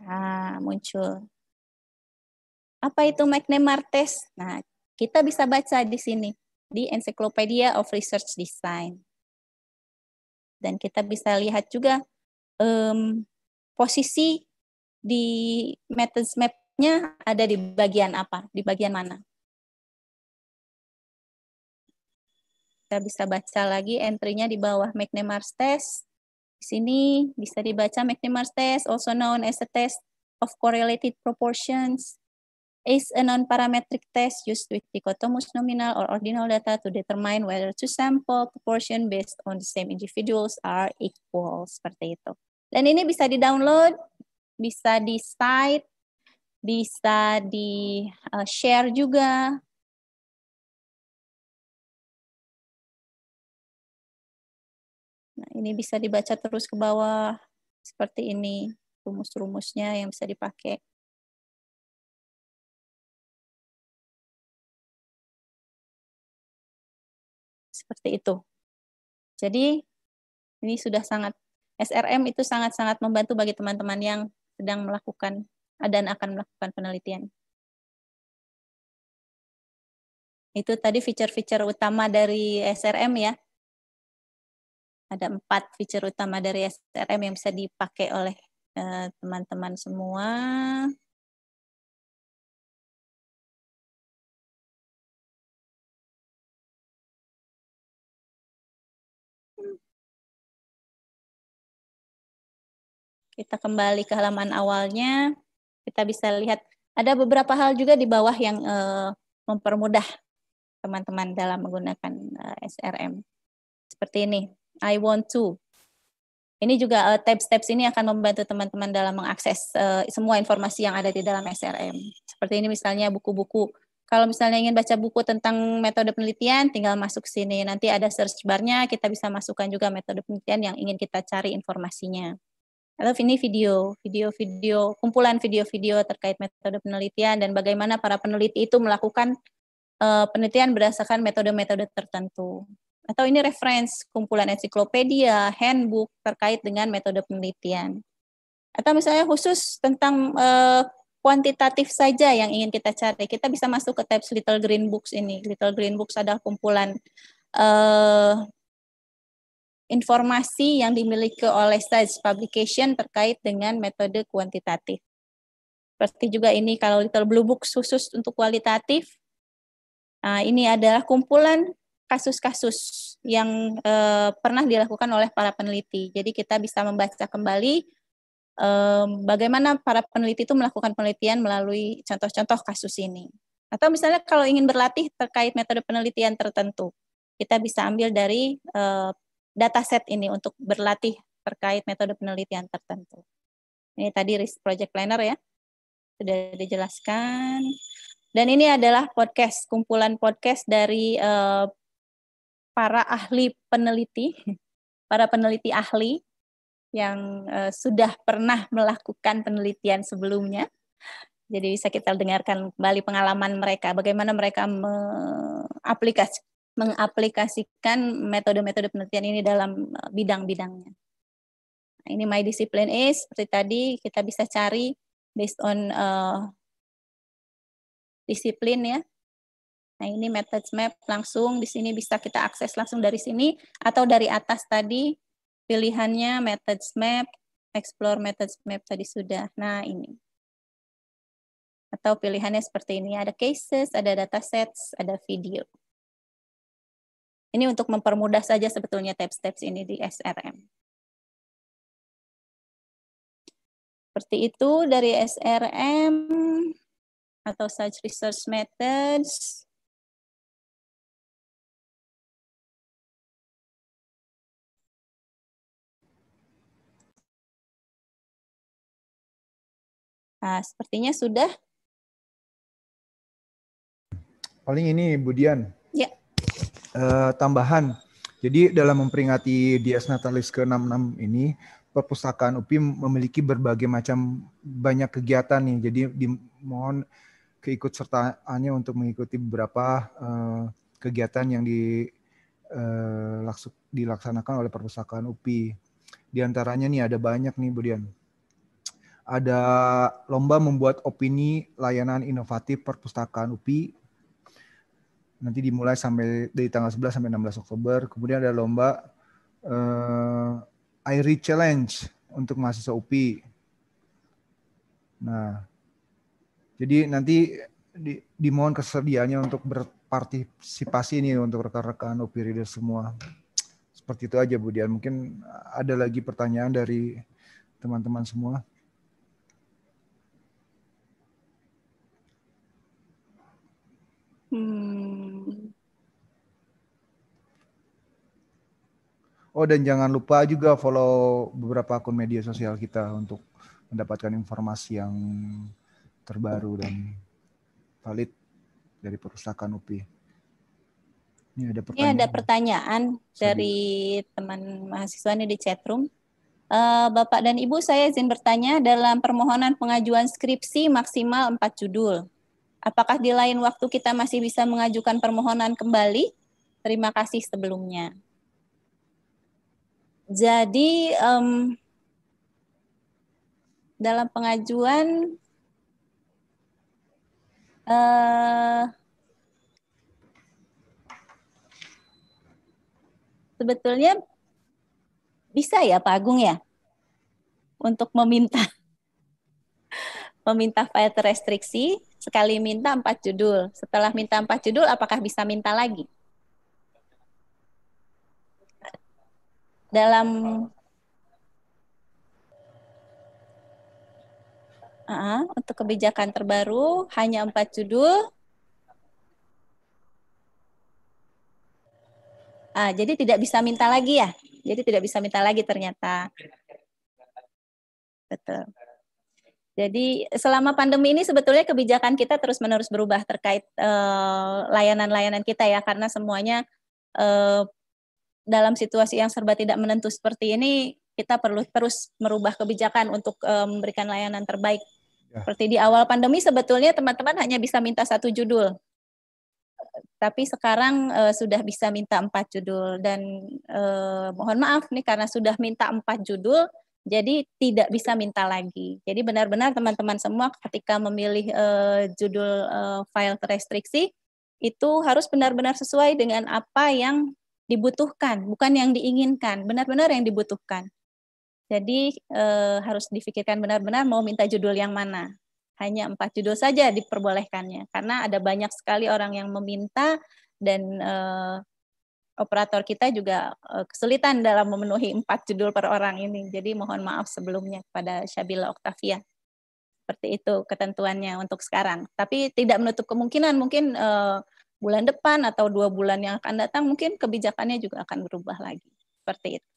Nah, muncul. Apa itu McNamee Martes? Nah, kita bisa baca di sini di Encyclopedia of Research Design. Dan kita bisa lihat juga um, posisi di methods map Nya ada di bagian apa? Di bagian mana? Kita bisa baca lagi entry-nya di bawah McNamara's test. Di sini bisa dibaca McNamara's test, also known as a test of correlated proportions, is a non-parametric test used with dichotomous nominal or ordinal data to determine whether two sample proportion based on the same individuals are equal. Seperti itu. Dan ini bisa di-download, bisa di site bisa di eh, share juga nah ini bisa dibaca terus ke bawah seperti ini rumus-rumusnya yang bisa dipakai seperti itu jadi ini sudah sangat SRM itu sangat-sangat membantu bagi teman-teman yang sedang melakukan dan akan melakukan penelitian. Itu tadi fitur-fitur utama dari SRM ya. Ada empat fitur utama dari SRM yang bisa dipakai oleh eh, teman-teman semua. Kita kembali ke halaman awalnya kita bisa lihat ada beberapa hal juga di bawah yang uh, mempermudah teman-teman dalam menggunakan uh, eh, SRM. Seperti ini, I want to. Ini juga uh, tab uh, ini akan membantu teman-teman dalam mengakses uh, semua informasi yang ada di dalam SRM. Seperti ini misalnya buku-buku. Kalau misalnya ingin baca buku tentang metode penelitian, tinggal masuk sini. Nanti ada search bar-nya, kita bisa masukkan juga metode penelitian yang ingin kita cari informasinya. I love ini video, video-video, kumpulan video-video terkait metode penelitian dan bagaimana para peneliti itu melakukan uh, penelitian berdasarkan metode-metode tertentu. Atau ini reference kumpulan ensiklopedia, handbook terkait dengan metode penelitian. Atau misalnya khusus tentang uh, kuantitatif saja yang ingin kita cari. Kita bisa masuk ke tabs Little Green Books ini. Little Green Books adalah kumpulan uh, informasi yang dimiliki oleh Stage Publication terkait dengan metode kuantitatif. Seperti juga ini kalau Little Blue Book khusus untuk kualitatif, nah, ini adalah kumpulan kasus-kasus yang eh, pernah dilakukan oleh para peneliti. Jadi kita bisa membaca kembali eh, bagaimana para peneliti itu melakukan penelitian melalui contoh-contoh kasus ini. Atau misalnya kalau ingin berlatih terkait metode penelitian tertentu, kita bisa ambil dari eh, dataset ini untuk berlatih terkait metode penelitian tertentu. Ini tadi risk project planner ya. Sudah dijelaskan. Dan ini adalah podcast, kumpulan podcast dari eh, para ahli peneliti, [laughs] para peneliti ahli yang eh, sudah pernah melakukan penelitian sebelumnya. Jadi bisa kita dengarkan kembali pengalaman mereka, bagaimana mereka mengaplikasi mengaplikasikan metode-metode penelitian ini dalam eh, bidang-bidangnya. Nah, ini my discipline is seperti tadi kita bisa cari based on uh, disiplin ya. Nah, ini methods map langsung di sini bisa kita akses langsung dari sini atau dari atas tadi pilihannya methods map, explore methods map tadi sudah. Nah, ini. Atau pilihannya seperti ini, ada cases, ada data sets, ada video. Ini untuk mempermudah saja sebetulnya tips-tips ini di SRM. Seperti itu dari SRM atau Search Research Methods. Nah, sepertinya sudah. Paling ini Budian uh, tambahan. Jadi dalam memperingati Dies Natalis ke-66 ini, perpustakaan UPI memiliki berbagai macam banyak kegiatan nih. Jadi dimohon keikutsertaannya untuk mengikuti beberapa uh, kegiatan yang di uh, dilaksanakan oleh perpustakaan UPI. Di antaranya nih ada banyak nih Budian. Ada lomba membuat opini layanan inovatif perpustakaan UPI nanti dimulai sampai dari tanggal 11 sampai 16 Oktober. Kemudian ada lomba uh, eh, IRI Challenge untuk mahasiswa UPI. Nah, jadi nanti di, dimohon kesediaannya untuk berpartisipasi ini untuk rekan-rekan UPI reader semua. Seperti itu aja Bu Dian. Mungkin ada lagi pertanyaan dari teman-teman semua. Hmm, Oh dan jangan lupa juga follow beberapa akun media sosial kita untuk mendapatkan informasi yang terbaru dan valid dari perusahaan UPI. Ini ada pertanyaan, ini ada pertanyaan dari teman mahasiswa ini di chatroom. Eh, Bapak dan Ibu, saya izin bertanya dalam permohonan pengajuan skripsi maksimal 4 judul. Apakah di lain waktu kita masih bisa mengajukan permohonan kembali? Terima kasih sebelumnya. Jadi um, dalam pengajuan uh, sebetulnya bisa ya Pak Agung ya untuk meminta [laughs] meminta file terrestriksi sekali minta empat judul. Setelah minta empat judul, apakah bisa minta lagi? dalam uh, untuk kebijakan terbaru hanya empat judul. Ah, jadi tidak bisa minta lagi ya? Jadi tidak bisa minta lagi ternyata. Betul. Jadi selama pandemi ini sebetulnya kebijakan kita terus-menerus berubah terkait eh, layanan-layanan uh, kita ya karena semuanya uh, dalam situasi yang serba tidak menentu seperti ini kita perlu terus merubah kebijakan untuk eh, memberikan layanan terbaik. Ya. Seperti di awal pandemi sebetulnya teman-teman hanya bisa minta satu judul, tapi sekarang uh, sudah bisa minta empat judul dan uh, mohon maaf nih karena sudah minta empat judul, jadi tidak bisa minta lagi. Jadi benar-benar teman-teman semua ketika memilih uh, judul uh, file restriksi itu harus benar-benar sesuai dengan apa yang dibutuhkan, bukan yang diinginkan, benar-benar yang dibutuhkan. Jadi eh, harus difikirkan benar-benar mau minta judul yang mana. Hanya empat judul saja diperbolehkannya, karena ada banyak sekali orang yang meminta dan eh, operator kita juga eh, kesulitan dalam memenuhi empat judul per orang ini. Jadi mohon maaf sebelumnya kepada Syabila Oktavia. Seperti itu ketentuannya untuk sekarang. Tapi tidak menutup kemungkinan mungkin eh, bulan depan atau dua bulan yang akan datang mungkin kebijakannya juga akan berubah lagi seperti itu.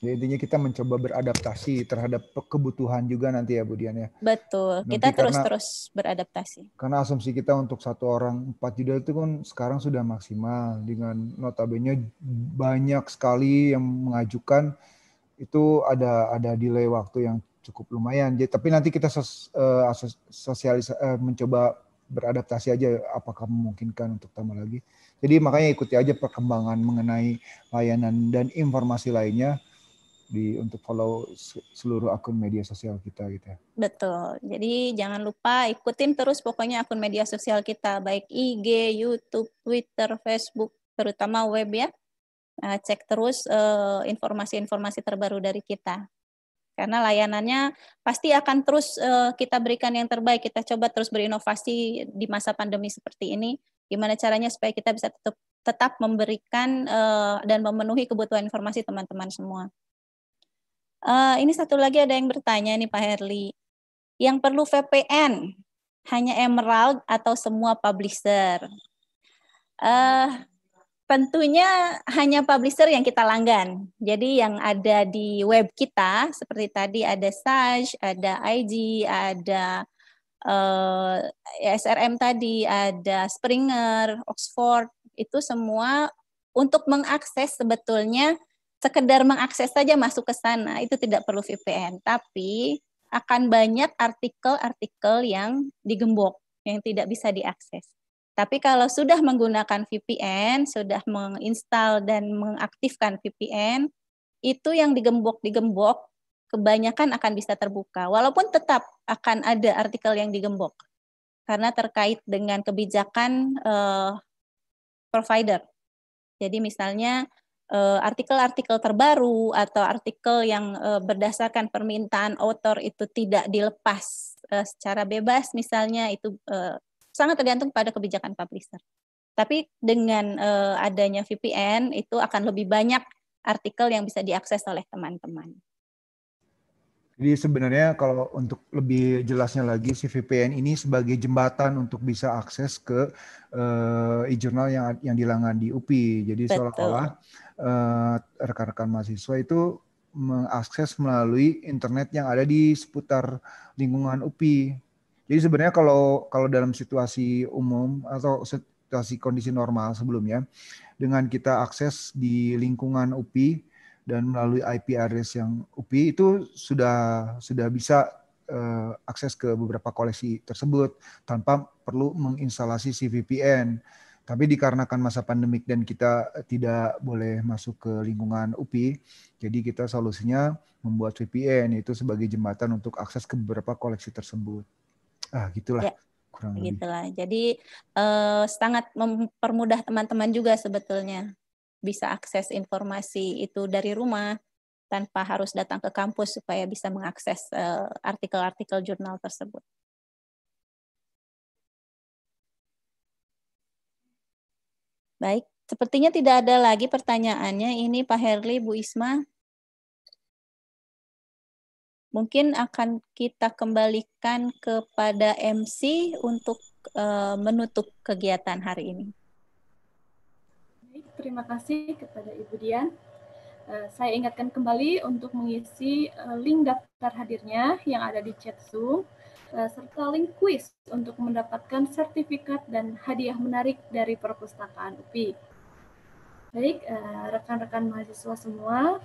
Jadi ya, intinya kita mencoba beradaptasi terhadap kebutuhan juga nanti ya Bu ya. Betul, nanti kita terus-terus beradaptasi. Karena asumsi kita untuk satu orang empat juta itu kan sekarang sudah maksimal dengan notabene banyak sekali yang mengajukan itu ada ada delay waktu yang cukup lumayan. Jadi, tapi nanti kita sos, uh, sosialis uh, mencoba beradaptasi aja apakah memungkinkan untuk tambah lagi. Jadi makanya ikuti aja perkembangan mengenai layanan dan informasi lainnya di untuk follow seluruh akun media sosial kita gitu. Ya. Betul. Jadi jangan lupa ikutin terus pokoknya akun media sosial kita baik IG, YouTube, Twitter, Facebook, terutama web ya. Nah, cek terus eh, informasi-informasi terbaru dari kita karena layanannya pasti akan terus uh, kita berikan yang terbaik. Kita coba terus berinovasi di masa pandemi seperti ini. Gimana caranya supaya kita bisa tetap tetap memberikan uh, dan memenuhi kebutuhan informasi teman-teman semua. Uh, ini satu lagi ada yang bertanya nih Pak Herli. Yang perlu VPN hanya Emerald atau semua publisher? Uh, Tentunya hanya publisher yang kita langgan. Jadi yang ada di web kita seperti tadi ada Sage, ada IG, ada uh, eh, SRM tadi, ada Springer, Oxford, itu semua untuk mengakses sebetulnya sekedar mengakses saja masuk ke sana itu tidak perlu VPN, tapi akan banyak artikel-artikel yang digembok yang tidak bisa diakses. Tapi kalau sudah menggunakan VPN, sudah menginstal dan mengaktifkan VPN, itu yang digembok-digembok kebanyakan akan bisa terbuka. Walaupun tetap akan ada artikel yang digembok karena terkait dengan kebijakan uh, provider. Jadi misalnya eh, artikel-artikel uh, terbaru atau artikel yang uh, berdasarkan permintaan author itu tidak dilepas uh, secara bebas misalnya itu uh, sangat tergantung pada kebijakan publisher. Tapi dengan uh, adanya VPN itu akan lebih banyak artikel yang bisa diakses oleh teman-teman. Jadi sebenarnya kalau untuk lebih jelasnya lagi si VPN ini sebagai jembatan untuk bisa akses ke uh, eh, e-jurnal yang yang dilangan di UPI. Jadi seolah-olah uh, rekan-rekan mahasiswa itu mengakses melalui internet yang ada di seputar lingkungan UPI jadi sebenarnya kalau kalau dalam situasi umum atau situasi kondisi normal sebelumnya dengan kita akses di lingkungan UPI dan melalui IP address yang UPI itu sudah sudah bisa uh, akses ke beberapa koleksi tersebut tanpa perlu menginstalasi CVPN. Tapi dikarenakan masa pandemik dan kita tidak boleh masuk ke lingkungan UPI, jadi kita solusinya membuat VPN itu sebagai jembatan untuk akses ke beberapa koleksi tersebut ah gitulah ya. kurang lebih. gitulah jadi uh, sangat mempermudah teman-teman juga sebetulnya bisa akses informasi itu dari rumah tanpa harus datang ke kampus supaya bisa mengakses eh, artikel-artikel uh, jurnal tersebut. Baik, sepertinya tidak ada lagi pertanyaannya. Ini Pak Herli, Bu Isma, Mungkin akan kita kembalikan kepada MC untuk uh, menutup kegiatan hari ini. Baik, terima kasih kepada Ibu Dian. Uh, saya ingatkan kembali untuk mengisi uh, link daftar hadirnya yang ada di chat Zoom, serta link quiz untuk mendapatkan sertifikat dan hadiah menarik dari perpustakaan UPI. Baik, rekan-rekan mahasiswa semua,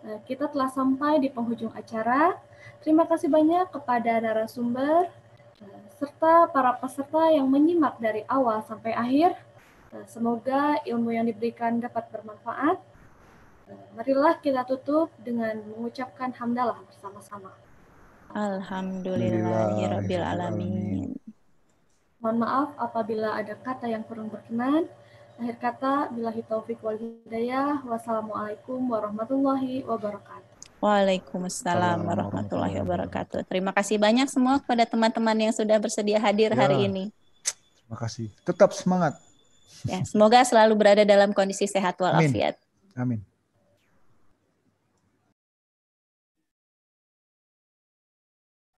Nah, kita telah sampai di penghujung acara. Terima kasih banyak kepada narasumber eh, serta para peserta yang menyimak dari awal sampai akhir. Nah, semoga ilmu yang diberikan dapat bermanfaat. Eh, marilah kita tutup dengan mengucapkan hamdalah bersama-sama. Alhamdulillahirrahmanirrahim. Mohon maaf apabila ada kata yang kurang berkenan. Akhir kata, bila taufik wal hidayah. Wassalamualaikum warahmatullahi wabarakatuh. Waalaikumsalam warahmatullahi wabarakatuh. Terima kasih banyak semua kepada teman-teman yang sudah bersedia hadir ya. hari ini. Terima kasih. Tetap semangat. Ya, semoga selalu berada dalam kondisi sehat walafiat. Amin. Amin.